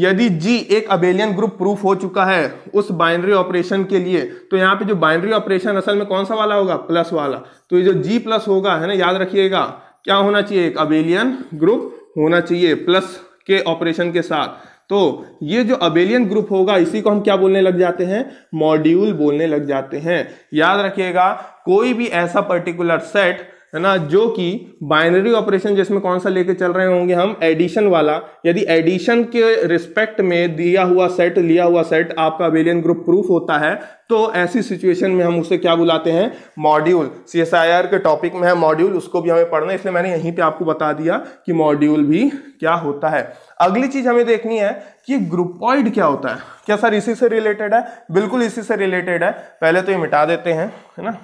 यदि जी एक अबेलियन ग्रुप प्रूफ हो चुका है उस बाइनरी ऑपरेशन के लिए तो यहां पे जो बाइनरी ऑपरेशन असल में कौन सा वाला होगा प्लस वाला तो ये जो जी प्लस होगा है ना याद रखिएगा क्या होना चाहिए एक अबेलियन ग्रुप होना चाहिए प्लस के ऑपरेशन के साथ तो ये जो अबेलियन ग्रुप होगा इसी को हम क्या बोलने लग जाते हैं मॉड्यूल बोलने लग जाते हैं याद रखिएगा कोई भी ऐसा पर्टिकुलर सेट है ना जो कि बाइनरी ऑपरेशन जिसमें कौन सा लेके चल रहे होंगे हम एडिशन वाला यदि एडिशन के रिस्पेक्ट में दिया हुआ सेट लिया हुआ सेट आपका अवेलियन ग्रुप प्रूफ होता है तो ऐसी सिचुएशन में हम उसे क्या बुलाते हैं module C S I R के टॉपिक में है मॉड्यूल उसको भी हमें पढ़ना है इसलिए मैंने यहीं पे आपको बता दिया कि मॉड्यूल भी क्या होता है अगली चीज हमें देखनी है कि ग्रुपॉइड क्या होता है क्या सर इसी से रिलेटेड है बिल्कुल इसी से रिलेटेड है पहले तो ये मिटा देते हैं है ना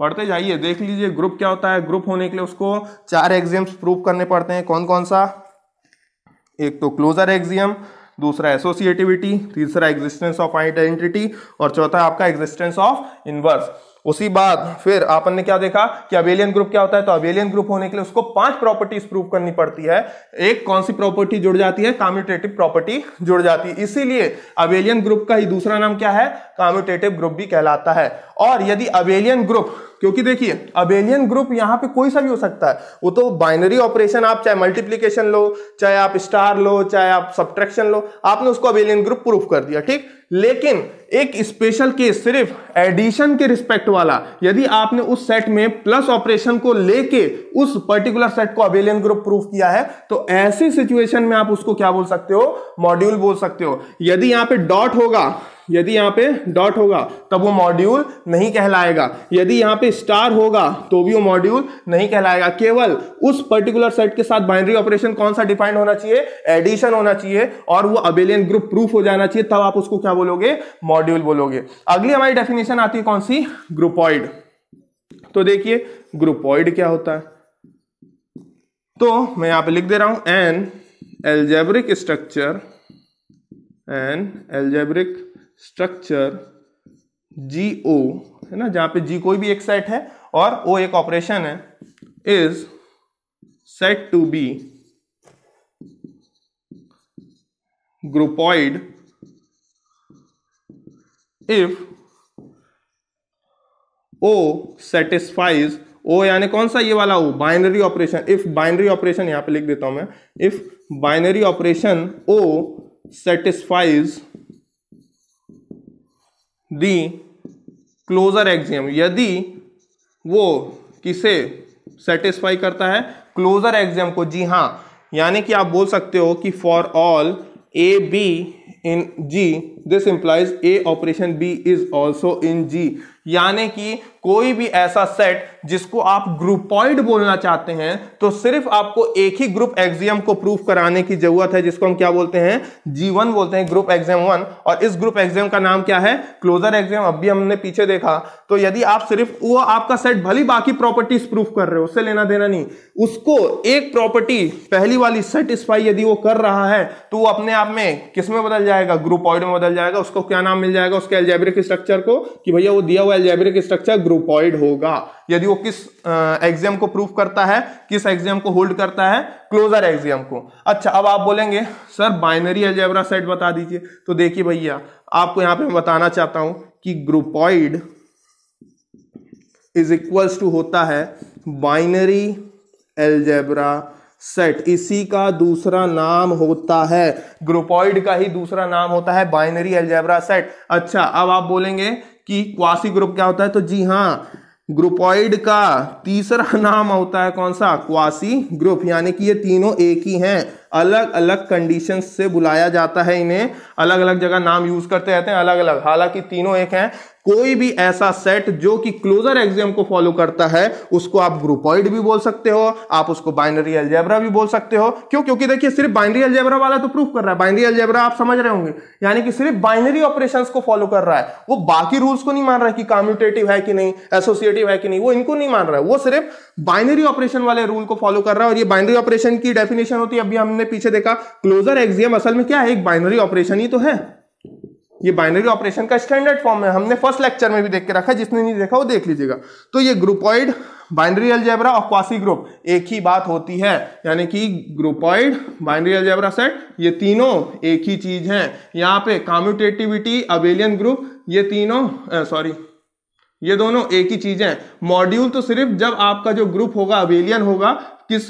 पढ़ते जाइए देख लीजिए ग्रुप क्या होता है ग्रुप होने के लिए उसको चार एग्जाम्स प्रूव करने पड़ते हैं कौन कौन सा एक तो क्लोजर एग्जियम दूसरा एसोसिएटिविटी तीसरा एग्जिस्टेंस ऑफ आइडेंटिटी और चौथा आपका एग्जिस्टेंस ऑफ इनवर्स उसी बात फिर आपन ने क्या देखा कि अवेलियन ग्रुप क्या होता है तो अवेलियन ग्रुप होने के लिए उसको पांच प्रॉपर्टीज प्रूव करनी पड़ती है एक कौन सी प्रॉपर्टी जुड़ जाती है कॉम्यूटेटिव प्रॉपर्टी जुड़ जाती है इसीलिए अवेलियन ग्रुप का ही दूसरा नाम क्या है कॉम्यूटेटिव ग्रुप भी कहलाता है और यदि अबेलियन ग्रुप क्योंकि देखिए अबेलियन ग्रुप यहां पे कोई सा भी हो सकता है वो तो बाइनरी ऑपरेशन आप चाहे मल्टीप्लीकेशन लो चाहे आप स्टार लो चाहे आप सब्ट्रैक्शन लो आपने उसको अबेलियन ग्रुप प्रूफ कर दिया ठीक लेकिन एक स्पेशल केस सिर्फ एडिशन के रिस्पेक्ट वाला यदि आपने उस सेट में प्लस ऑपरेशन को लेके उस पर्टिकुलर सेट को अबेलियन ग्रुप प्रूफ किया है तो ऐसी सिचुएशन में आप उसको क्या बोल सकते हो मॉड्यूल बोल सकते हो यदि यहां पे डॉट होगा यदि यहाँ पे डॉट होगा तब वो मॉड्यूल नहीं कहलाएगा यदि यहाँ पे स्टार होगा तो भी वो मॉड्यूल नहीं कहलाएगा केवल उस पर्टिकुलर सेट के साथ बाइनरी ऑपरेशन कौन सा डिफाइंड होना चाहिए एडिशन होना चाहिए और वो अबेलियन ग्रुप प्रूफ हो जाना चाहिए तब आप उसको क्या बोलोगे मॉड्यूल बोलोगे अगली हमारी डेफिनेशन आती है कौन सी ग्रुपॉइड तो देखिए ग्रुपॉइड क्या होता है तो मैं यहां पर लिख दे रहा हूं an algebraic structure an algebraic structure G O है ना जहां पे जी कोई भी एक सेट है और ओ एक ऑपरेशन है is set to be groupoid if O satisfies O यानी कौन सा ये वाला O binary operation if binary operation यहां पे लिख देता हूं मैं if binary operation O satisfies the closure axiom यदि वो किसे सेटिस्फाई करता है क्लोजर एक्जियम को जी हाँ यानी कि आप बोल सकते हो कि for all A B in G this implies A operation B is also in G यानी कि कोई भी ऐसा सेट जिसको आप ग्रुपॉइड बोलना चाहते हैं तो सिर्फ आपको एक ही ग्रुप एग्जाम को प्रूफ कराने की जरूरत है जिसको हम क्या बोलते हैं जी वन बोलते हैं ग्रुप एग्जाम वन और इस ग्रुप एग्जाम का नाम क्या है क्लोजर एग्जाम अब भी हमने पीछे देखा तो यदि आप सिर्फ वो आपका सेट भली बाकी प्रॉपर्टीज प्रूफ कर रहे हो उससे लेना देना नहीं उसको एक प्रॉपर्टी पहली वाली सेटिस्फाई यदि वो कर रहा है तो वो अपने आप में किसमें बदल जाएगा ग्रुपॉइड में बदल जाएगा उसको क्या नाम मिल जाएगा उसके एल्जेब्रिक स्ट्रक्चर को कि भैया वो दिया हुआ एल्जेब्रिक स्ट्रक्चर ग्रुपॉइड होगा यदि वो किस एग्जाम को प्रूफ करता है किस एग्जाम को होल्ड करता है क्लोजर एग्जाम को अच्छा अब आप बोलेंगे सर बाइनरी एल्जेब्रा सेट बता दीजिए तो देखिए भैया आपको यहां पे मैं बताना चाहता हूं कि ग्रुपॉइड इज इक्वल्स टू होता है बाइनरी एल्जेब्रा सेट इसी का दूसरा नाम होता है ग्रुपॉइड का ही दूसरा नाम होता है बाइनरी एल्जेब्रा सेट अच्छा अब आप बोलेंगे कि क्वासी ग्रुप क्या होता है तो जी हाँ ग्रुपॉइड का तीसरा नाम होता है कौन सा क्वासी ग्रुप यानी कि ये तीनों एक ही हैं अलग अलग कंडीशन से बुलाया जाता है इन्हें अलग अलग जगह नाम यूज करते रहते हैं अलग अलग हालांकि तीनों एक हैं कोई भी ऐसा सेट जो कि क्लोजर एग्जाम को फॉलो करता है उसको आप ग्रुपॉइड भी बोल सकते हो आप उसको बाइनरी एल्जेब्रा भी बोल सकते हो क्यों क्योंकि देखिए सिर्फ बाइनरी एल्जेब्रा वाला तो प्रूफ कर रहा है बाइनरी एल्जेब्रा आप समझ रहे होंगे यानी कि सिर्फ बाइनरी ऑपरेशन को फॉलो कर रहा है वो बाकी रूल्स को नहीं मान रहा है कि कम्यूटेटिव है कि नहीं एसोसिएटिव है कि नहीं वो इनको नहीं मान रहा है वो सिर्फ बाइनरी ऑपरेशन वाले रूल को फॉलो कर रहा है और ये बाइनरी ऑपरेशन की डेफिनेशन होती है अभी हम हमने पीछे देखा क्लोजर एक्सियम असल में क्या है एक बाइनरी ऑपरेशन ही तो है ये बाइनरी ऑपरेशन का स्टैंडर्ड फॉर्म है हमने फर्स्ट लेक्चर में भी देख के रखा है जिसने नहीं देखा वो देख लीजिएगा तो ये ग्रुपॉइड बाइनरी अलजेबरा और क्वासी ग्रुप एक ही बात होती है यानी कि ग्रुपॉइड बाइनरी अलजेबरा सेट ये तीनों एक ही चीज है यहाँ पे कॉम्यूटेटिविटी अबेलियन ग्रुप ये तीनों सॉरी ये दोनों एक ही चीज है मॉड्यूल तो सिर्फ जब आपका जो ग्रुप होगा अवेलियन होगा किस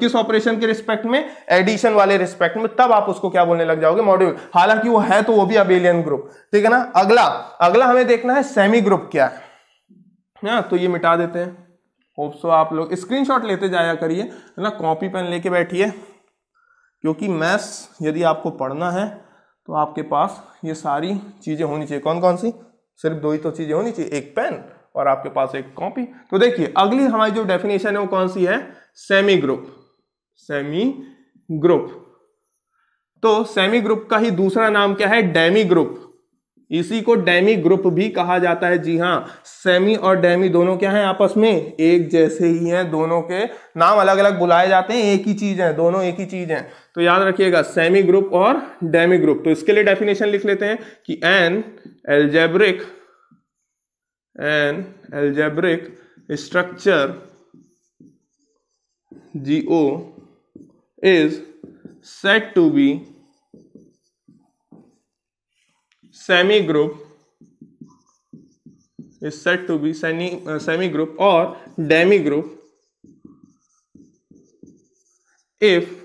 किस ऑपरेशन के रिस्पेक्ट में एडिशन वाले रिस्पेक्ट में तब आप उसको क्या बोलने लग जाओगे मॉड्यूल हालांकि वो है तो वो भी अबेलियन ग्रुप ठीक है ना अगला अगला हमें देखना है सेमी ग्रुप क्या है ना हाँ, तो ये मिटा देते हैं होप सो आप लोग स्क्रीनशॉट लेते जाया करिए है ना कॉपी पेन लेके बैठिए क्योंकि मैथ्स यदि आपको पढ़ना है तो आपके पास ये सारी चीज़ें होनी चाहिए कौन कौन सी सिर्फ दो ही तो चीज़ें होनी चाहिए एक पेन और आपके पास एक कॉपी तो देखिए अगली हमारी जो डेफिनेशन है वो कौन सी है सेमी ग्रुप सेमी ग्रुप तो सेमी ग्रुप का ही दूसरा नाम क्या है डेमी ग्रुप इसी को डेमी ग्रुप भी कहा जाता है जी हाँ सेमी और डेमी दोनों क्या हैं आपस में एक जैसे ही हैं दोनों के नाम अलग अलग बुलाए जाते हैं एक ही चीज है दोनों एक ही चीज है तो याद रखिएगा सेमी ग्रुप और डेमी ग्रुप तो इसके लिए डेफिनेशन लिख लेते हैं कि an algebraic an algebraic structure GO is said to be semi group is said to be semi, uh, semi group or demi group if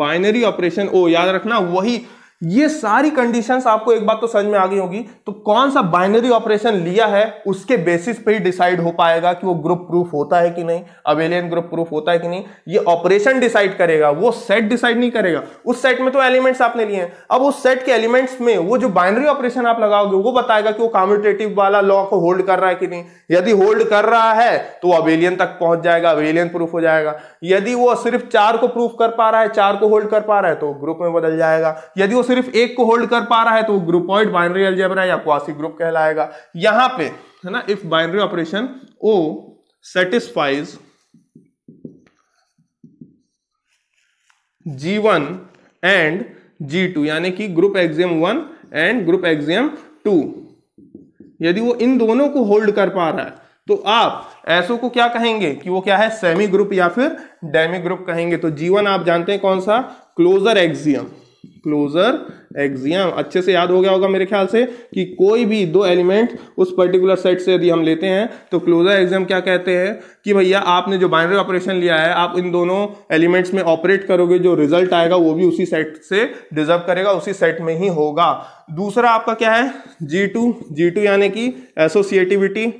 binary operation O याद रखना वही ये सारी कंडीशंस आपको एक बात तो समझ में आ गई होगी तो कौन सा बाइनरी ऑपरेशन लिया है उसके बेसिस पे ही डिसाइड हो पाएगा कि वो ग्रुप प्रूफ होता है कि नहीं अवेलियन ग्रुप प्रूफ होता है कि नहीं ये ऑपरेशन डिसाइड करेगा वो सेट डिसाइड नहीं करेगा उस सेट में तो एलिमेंट्स आपने लिए हैं अब उस सेट के एलिमेंट्स में वो जो बाइनरी ऑपरेशन आप लगाओगे वो बताएगा कि वो कॉम्यूटेटिव वाला लॉ को होल्ड कर रहा है कि नहीं यदि होल्ड कर रहा है तो अवेलियन तक पहुंच जाएगा अवेलियन प्रूफ हो जाएगा यदि वो सिर्फ चार को प्रूफ कर पा रहा है चार को होल्ड कर पा रहा है तो ग्रुप में बदल जाएगा यदि वो सिर्फ एक को होल्ड कर पा रहा है तो ग्रुपॉइड बाइनरी अलजेबरा या क्वासी ग्रुप कहलाएगा यहां पे है ना if binary operation O satisfies G one and G two यानी कि group axiom one and group axiom two यदि वो इन दोनों को होल्ड कर पा रहा है तो आप ऐसो को क्या कहेंगे कि वो क्या है सेमी ग्रुप या फिर डेमी ग्रुप कहेंगे तो जीवन आप जानते हैं कौन सा क्लोजर एक्सियम क्लोजर एग्जियम अच्छे से याद हो गया होगा मेरे ख्याल से कि कोई भी दो एलिमेंट उस पर्टिकुलर सेट से यदि हम लेते हैं तो क्लोजर एग्जाम क्या कहते हैं कि भैया आपने जो बाइनरी ऑपरेशन लिया है आप इन दोनों एलिमेंट्स में ऑपरेट करोगे जो रिजल्ट आएगा वो भी उसी सेट से डिजर्व करेगा उसी सेट में ही होगा दूसरा आपका क्या है जी टू जी टू यानी कि एसोसिएटिविटी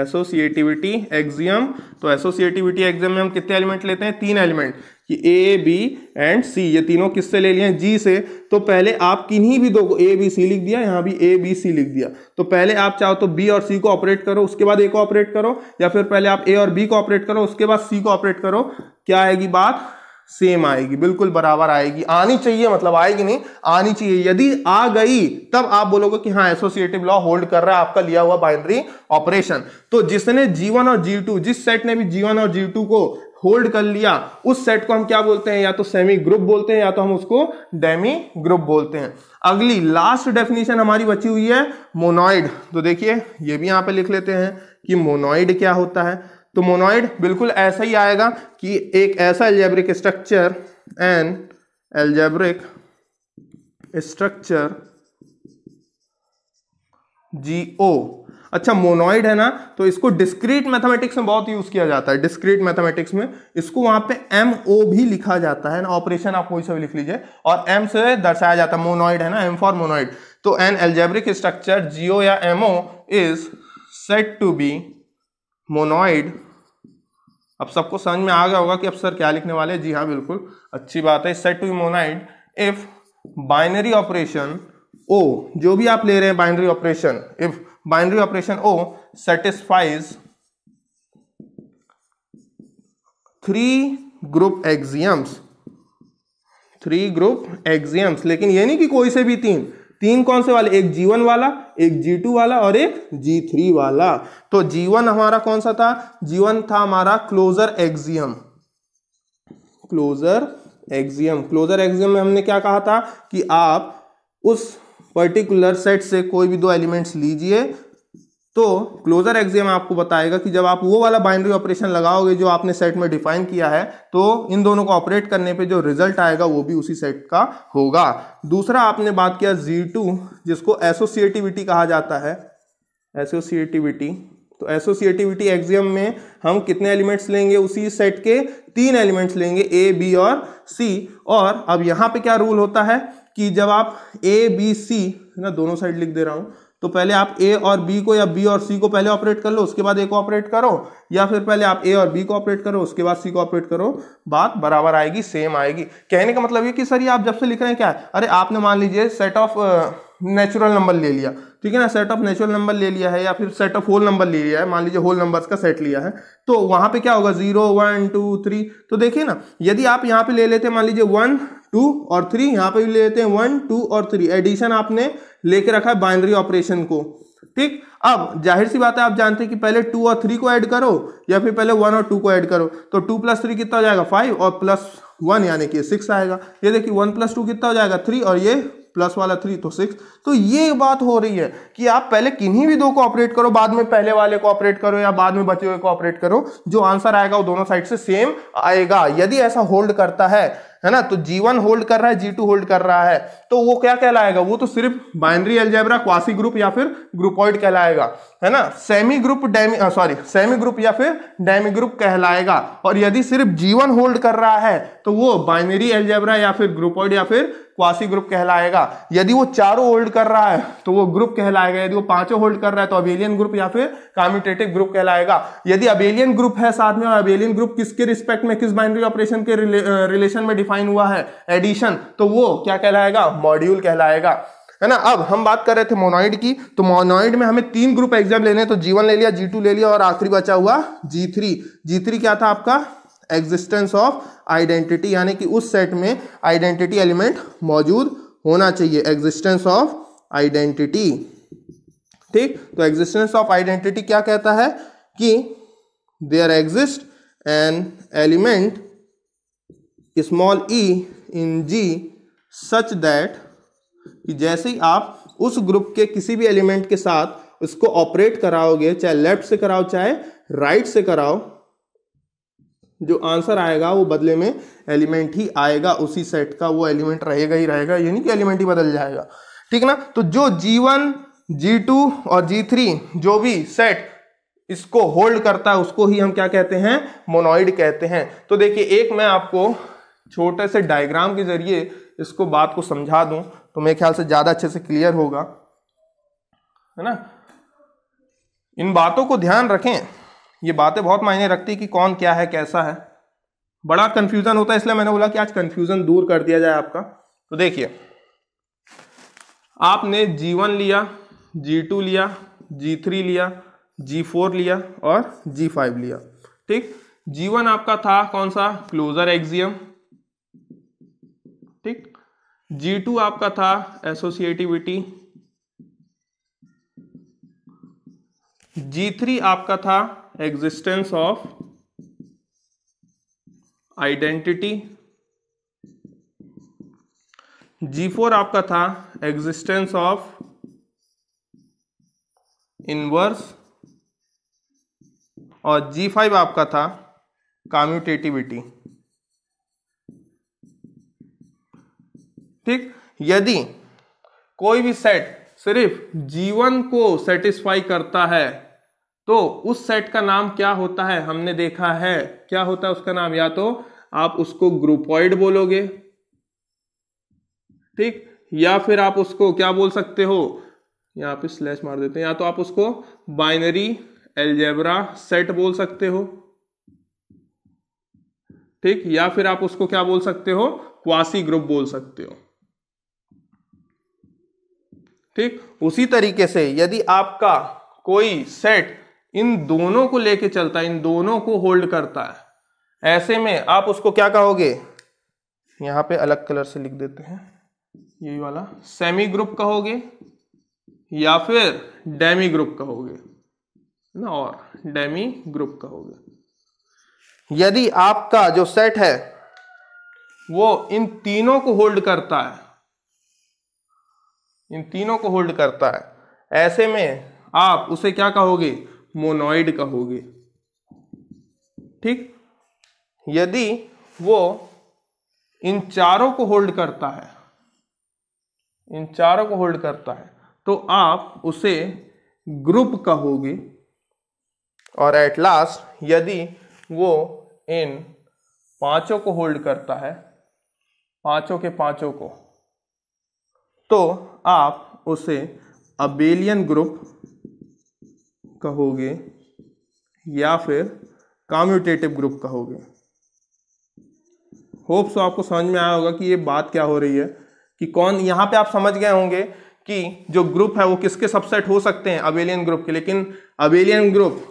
एसोसिएटिविटी एग्जियम तो एसोसिएटिविटी एग्जाम में हम कितने एलिमेंट लेते हैं तीन एलिमेंट कि ए बी एंड सी ये तीनों किससे ले लिए हैं जी से तो पहले आप किन्हीं भी दो को ए बी सी लिख दिया यहाँ भी ए बी सी लिख दिया तो पहले आप चाहो तो बी और सी को ऑपरेट करो उसके बाद ए को ऑपरेट करो या फिर पहले आप ए और बी को ऑपरेट करो उसके बाद सी को ऑपरेट करो क्या आएगी बात सेम आएगी बिल्कुल बराबर आएगी आनी चाहिए मतलब आएगी नहीं आनी चाहिए यदि आ गई तब आप बोलोगे कि हाँ एसोसिएटिव लॉ होल्ड कर रहा है आपका लिया हुआ बाइनरी ऑपरेशन तो जिसने जीवन और जी टू जिस सेट ने भी जीवन और जी टू को होल्ड कर लिया उस सेट को हम क्या बोलते हैं या तो सेमी ग्रुप बोलते हैं या तो हम उसको डेमी ग्रुप बोलते हैं अगली लास्ट डेफिनेशन हमारी बची हुई है मोनॉइड तो देखिए ये भी यहाँ पे लिख लेते हैं कि मोनॉइड क्या होता है तो मोनॉइड बिल्कुल ऐसा ही आएगा कि एक ऐसा algebraic structure an algebraic structure G O अच्छा मोनोइड है ना तो इसको डिस्क्रीट मैथमेटिक्स में बहुत यूज किया जाता है डिस्क्रीट मैथमेटिक्स में इसको वहां पे एम ओ भी लिखा जाता है ना ऑपरेशन आप कोई से भी लिख लीजिए और एम से दर्शाया जाता है मोनोइड है ना एम फॉर मोनोइड तो एन एल्जेब्रिक स्ट्रक्चर जियो या M O is set to be monoid अब सबको समझ में आ गया होगा कि अब सर क्या लिखने वाले जी हाँ बिल्कुल अच्छी बात है set to be monoid if binary operation O जो भी आप ले रहे हैं binary operation if binary operation O satisfies three group axioms three group axioms लेकिन ये नहीं कि कोई से भी तीन तीन कौन से वाले एक जी वन वाला एक जी टू वाला और एक जी थ्री वाला तो जी वन हमारा कौन सा था जी वन था हमारा closure axiom closure axiom closure axiom में हमने क्या कहा था कि आप उस पर्टिकुलर सेट से कोई भी दो एलिमेंट्स लीजिए तो क्लोजर एग्जाम आपको बताएगा कि जब आप वो वाला बाइनरी ऑपरेशन लगाओगे जो आपने सेट में डिफाइन किया है तो इन दोनों को ऑपरेट करने पे जो रिजल्ट आएगा वो भी उसी सेट का होगा दूसरा आपने बात किया Z2 जिसको एसोसिएटिविटी कहा जाता है एसोसिएटिविटी तो एसोसिएटिविटी एग्जाम में हम कितने एलिमेंट्स लेंगे उसी सेट के तीन एलिमेंट्स लेंगे ए बी और सी और अब यहाँ पे क्या रूल होता है कि जब आप ए बी सी ना दोनों साइड लिख दे रहा हूं तो पहले आप ए और बी को या बी और सी को पहले ऑपरेट कर लो उसके बाद ए को ऑपरेट करो या फिर पहले आप ए और बी को ऑपरेट करो उसके बाद सी को ऑपरेट करो बात बराबर आएगी सेम आएगी कहने का मतलब ये कि सर ये आप जब से लिख रहे हैं क्या है अरे आपने मान लीजिए सेट ऑफ नेचुरल नंबर ले लिया ठीक है ना सेट ऑफ नेचुरल नंबर ले लिया है या फिर सेट ऑफ होल नंबर ले लिया है मान लीजिए होल नंबर्स का सेट लिया है तो वहां पे क्या होगा जीरो वन टू थ्री तो देखिए ना यदि आप यहाँ पे ले लेते मान लीजिए वन टू और थ्री यहाँ पे भी ले लेते हैं वन टू और थ्री एडिशन आपने लेके रखा है बाइनरी ऑपरेशन को ठीक अब जाहिर सी बात है आप जानते हैं कि पहले टू और थ्री को ऐड करो या फिर पहले वन और टू को ऐड करो तो टू प्लस थ्री कितना हो जाएगा फाइव और प्लस वन यानी कि सिक्स आएगा ये देखिए वन प्लस टू कितना हो जाएगा थ्री और ये प्लस वाला थ्री तो सिक्स तो ये बात हो रही है कि आप पहले किन्हीं भी दो को ऑपरेट करो बाद में पहले वाले को ऑपरेट करो या बाद में बचे हुए को ऑपरेट करो जो आंसर आएगा वो दोनों साइड से सेम आएगा यदि ऐसा होल्ड करता है है ना तो जी वन होल्ड कर रहा है जी टू होल्ड कर रहा है तो वो क्या कहलाएगा वो तो सिर्फ बाइनरी एल्जेब्रा क्वासी ग्रुप या फिर ग्रुपॉइड कहलाएगा है ना semi group demi sorry semi group या फिर डेमी ग्रुप कहलाएगा और यदि सिर्फ जी वन होल्ड कर रहा है तो वो बाइनरी एल्जेब्रा या फिर ग्रुपॉइड या फिर क्वासी ग्रुप कहलाएगा यदि वो चारों होल्ड कर रहा है तो वो ग्रुप कहलाएगा यदि वो पांचों होल्ड कर रहा है तो अबेलियन ग्रुप या फिर कॉम्यूटेटिव ग्रुप कहलाएगा यदि अबेलियन ग्रुप है साथ में और अबेलियन ग्रुप किसके रिस्पेक्ट में किस बाइनरी ऑपरेशन के रिले, रिलेशन में डिफाइन हुआ है एडिशन तो वो क्या कहलाएगा मॉड्यूल कहलाएगा है ना अब हम बात कर रहे थे मोनोइड की तो मोनोइड में हमें तीन ग्रुप एग्जाम लेने तो जी वन ले लिया जी टू ले लिया और आखिरी बचा हुआ जी थ्री जी थ्री क्या था आपका एग्जिस्टेंस ऑफ आइडेंटिटी यानी कि उस सेट में आइडेंटिटी एलिमेंट मौजूद होना चाहिए एग्जिस्टेंस ऑफ आइडेंटिटी ठीक तो एग्जिस्टेंस ऑफ आइडेंटिटी क्या कहता है कि there exist an element small E in G such that कि जैसे ही आप उस ग्रुप के किसी भी एलिमेंट के साथ उसको ऑपरेट कराओगे चाहे लेफ्ट से कराओ चाहे राइट से कराओ जो आंसर आएगा वो बदले में एलिमेंट ही आएगा उसी सेट का वो एलिमेंट रहेगा ही रहेगा यानी कि एलिमेंट ही बदल जाएगा ठीक ना तो जो G1, G2 और G3 जो भी सेट इसको होल्ड करता है उसको ही हम क्या कहते हैं मोनोइड कहते हैं तो देखिए एक मैं आपको छोटे से डायग्राम के जरिए इसको बात को समझा दूं तो मेरे ख्याल से ज़्यादा अच्छे से क्लियर होगा है ना इन बातों को ध्यान रखें ये बातें बहुत मायने रखती कि कौन क्या है कैसा है बड़ा कन्फ्यूज़न होता है इसलिए मैंने बोला कि आज कन्फ्यूज़न दूर कर दिया जाए आपका तो देखिए आपने जी वन लिया जी टू लिया जी थ्री लिया जी फोर लिया और जी फाइव लिया ठीक जी वन आपका था कौन सा क्लोजर एक्जियम ठीक जी टू आपका था एसोसिएटिविटी जी थ्री आपका था existence of identity G four आपका था एग्जिस्टेंस ऑफ इनवर्स और जी फाइव आपका था कम्यूटेटिविटी ठीक यदि कोई भी सेट सिर्फ G1 को सेटिस्फाई करता है तो उस सेट का नाम क्या होता है हमने देखा है क्या होता है उसका नाम या तो आप उसको ग्रुपॉइड बोलोगे ठीक या फिर आप उसको क्या बोल सकते हो यहां पे स्लैश मार देते हैं या तो आप उसको बाइनरी एलजेब्रा सेट बोल सकते हो ठीक या फिर आप उसको क्या बोल सकते हो क्वासी ग्रुप बोल सकते हो ठीक उसी तरीके से यदि आपका कोई सेट इन दोनों को लेके चलता है इन दोनों को होल्ड करता है ऐसे में आप उसको क्या कहोगे यहां पे अलग कलर से लिख देते हैं यही वाला सेमी ग्रुप कहोगे या फिर डेमी ग्रुप कहोगे ना और डेमी ग्रुप कहोगे यदि आपका जो सेट है वो इन तीनों को होल्ड करता है इन तीनों को होल्ड करता है ऐसे में आप उसे क्या कहोगे मोनोइड कहोगे ठीक यदि वो इन चारों को होल्ड करता है इन चारों को होल्ड करता है तो आप उसे ग्रुप कहोगे और एट लास्ट यदि वो इन पांचों को होल्ड करता है पांचों के पांचों को तो आप उसे अबेलियन ग्रुप कहोगे या फिर कम्यूटेटिव ग्रुप कहोगे होप सो आपको समझ में आया होगा कि ये बात क्या हो रही है कि कौन यहाँ पे आप समझ गए होंगे कि जो ग्रुप है वो किसके सबसेट हो सकते हैं अवेलियन ग्रुप के लेकिन अवेलियन ग्रुप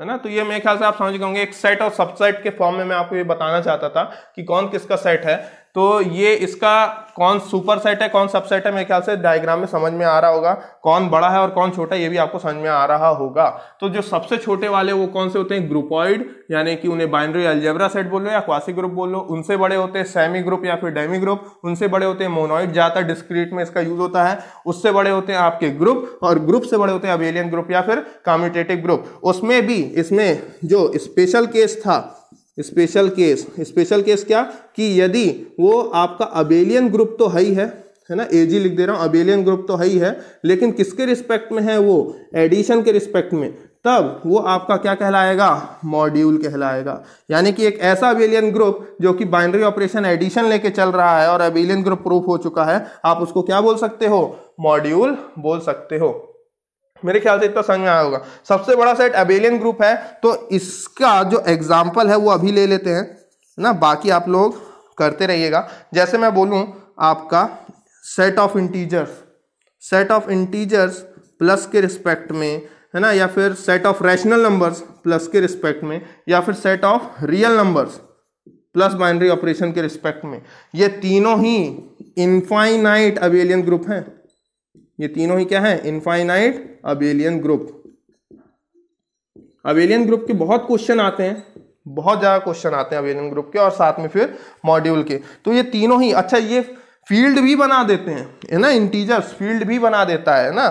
है ना तो ये मेरे ख्याल से आप समझ गए होंगे एक सेट और सबसेट के फॉर्म में मैं आपको ये बताना चाहता था कि कौन किसका सेट है तो ये इसका कौन सुपर सेट है कौन सबसेट है मेरे ख्याल से डायग्राम में समझ में आ रहा होगा कौन बड़ा है और कौन छोटा है ये भी आपको समझ में आ रहा होगा तो जो सबसे छोटे वाले वो कौन से होते हैं ग्रुपॉइड यानी कि उन्हें बाइनरी अल्जेबरा सेट बोलो या क्वासी ग्रुप बोलो उनसे बड़े होते हैं सेमी ग्रुप या फिर डेमी ग्रुप उनसे बड़े होते हैं मोनोइड ज़्यादातर डिस्क्रीट में इसका यूज होता है उससे बड़े होते हैं आपके ग्रुप और ग्रुप से बड़े होते हैं अबेलियन ग्रुप या फिर कॉम्यूटेटिव ग्रुप उसमें भी इसमें जो स्पेशल केस था स्पेशल केस स्पेशल केस क्या कि यदि वो आपका अबेलियन ग्रुप तो है ही है है ना एजी लिख दे रहा हूँ अबेलियन ग्रुप तो है ही है लेकिन किसके रिस्पेक्ट में है वो एडिशन के रिस्पेक्ट में तब वो आपका क्या कहलाएगा मॉड्यूल कहलाएगा यानी कि एक ऐसा अबेलियन ग्रुप जो कि बाइनरी ऑपरेशन एडिशन लेके चल रहा है और अबेलियन ग्रुप प्रूफ हो चुका है आप उसको क्या बोल सकते हो मॉड्यूल बोल सकते हो मेरे ख्याल से इतना समझ में आया होगा सबसे बड़ा सेट अबेलियन ग्रुप है तो इसका जो एग्जाम्पल है वो अभी ले लेते हैं ना बाकी आप लोग करते रहिएगा जैसे मैं बोलूँ आपका set of integers set of integers plus के रिस्पेक्ट में है ना या फिर set of rational numbers plus के रिस्पेक्ट में या फिर set of real numbers plus binary operation के रिस्पेक्ट में ये तीनों ही इनफाइनाइट अबेलियन ग्रुप हैं ये तीनों ही क्या है infinite abelian group abelian group के बहुत क्वेश्चन आते हैं बहुत ज़्यादा क्वेश्चन आते हैं अबेलियन ग्रुप के और साथ में फिर मॉड्यूल के तो ये तीनों ही अच्छा ये फील्ड भी बना देते हैं है ना इंटीजर्स फील्ड भी बना देता है ना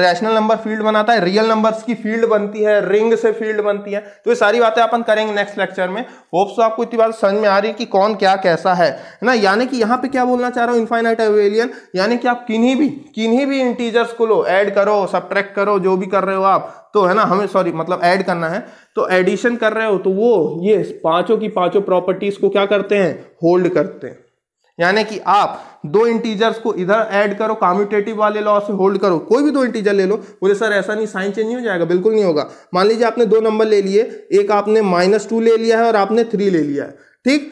रैशनल नंबर फील्ड बनाता है रियल नंबर्स की फील्ड बनती है रिंग से फील्ड बनती है तो ये सारी बातें अपन करेंगे नेक्स्ट लेक्चर में होप्स तो आपको इतनी बात समझ में आ रही है कि कौन क्या कैसा है ना यानी कि यहाँ पे क्या बोलना चाह रहा हूँ इन्फाइनाइट एवेलियन यानी कि आप किन्हीं भी किन्हीं भी इंटीजर्स को लो एड करो सब करो जो भी कर रहे हो आप तो है ना हमें सॉरी मतलब ऐड करना है तो एडिशन कर रहे हो तो वो ये पांचों की पांचों प्रॉपर्टीज को क्या करते हैं होल्ड करते हैं यानी कि आप दो इंटीजर्स को इधर ऐड करो कॉम्यूटेटिव वाले लॉ से होल्ड करो कोई भी दो इंटीजर ले लो बोले सर ऐसा नहीं साइन चेंज नहीं हो जाएगा बिल्कुल नहीं होगा मान लीजिए आपने दो नंबर ले लिए एक आपने माइनस टू ले लिया है और आपने थ्री ले लिया है ठीक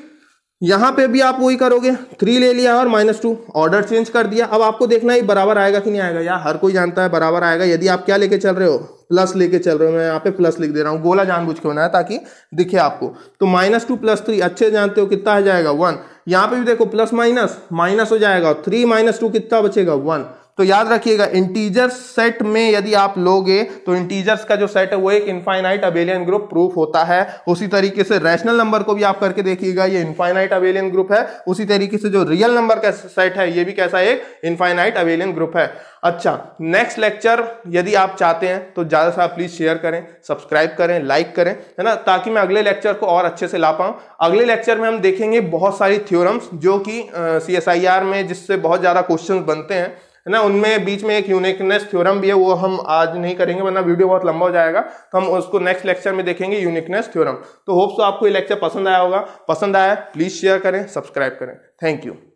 यहां पे भी आप वही करोगे थ्री ले लिया और माइनस टू ऑर्डर चेंज कर दिया अब आपको देखना है बराबर आएगा कि नहीं आएगा यार हर कोई जानता है बराबर आएगा यदि आप क्या लेके चल रहे हो प्लस लेके चल रहे हो मैं यहाँ पे प्लस लिख दे रहा हूँ गोला जानबूझ के बनाया ताकि दिखे आपको तो माइनस टू प्लस थ्री अच्छे जानते हो कितना आ जाएगा वन यहां पे भी देखो प्लस माइनस माइनस हो जाएगा थ्री माइनस टू कितना बचेगा वन तो याद रखिएगा इंटीजर्स सेट में यदि आप लोगे तो इंटीजर्स का जो सेट है वो एक इनफाइनाइट अबेलियन ग्रुप प्रूफ होता है उसी तरीके से रैशनल नंबर को भी आप करके देखिएगा ये इनफाइनाइट अबेलियन ग्रुप है उसी तरीके से जो रियल नंबर का सेट है ये भी कैसा एक इनफाइनाइट अबेलियन ग्रुप है अच्छा नेक्स्ट लेक्चर यदि आप चाहते हैं तो ज़्यादा से प्लीज़ शेयर करें सब्सक्राइब करें लाइक करें है ना ताकि मैं अगले लेक्चर को और अच्छे से ला पाऊँ अगले लेक्चर में हम देखेंगे बहुत सारी थ्योरम्स जो कि सी एस आई आर में जिससे बहुत ज़्यादा क्वेश्चन बनते हैं है ना उनमें बीच में एक यूनिकनेस थ्योरम भी है वो हम आज नहीं करेंगे वरना वीडियो बहुत लंबा हो जाएगा तो हम उसको नेक्स्ट लेक्चर में देखेंगे यूनिकनेस थ्योरम तो होप्स आपको ये लेक्चर पसंद आया होगा पसंद आया प्लीज शेयर करें सब्सक्राइब करें थैंक यू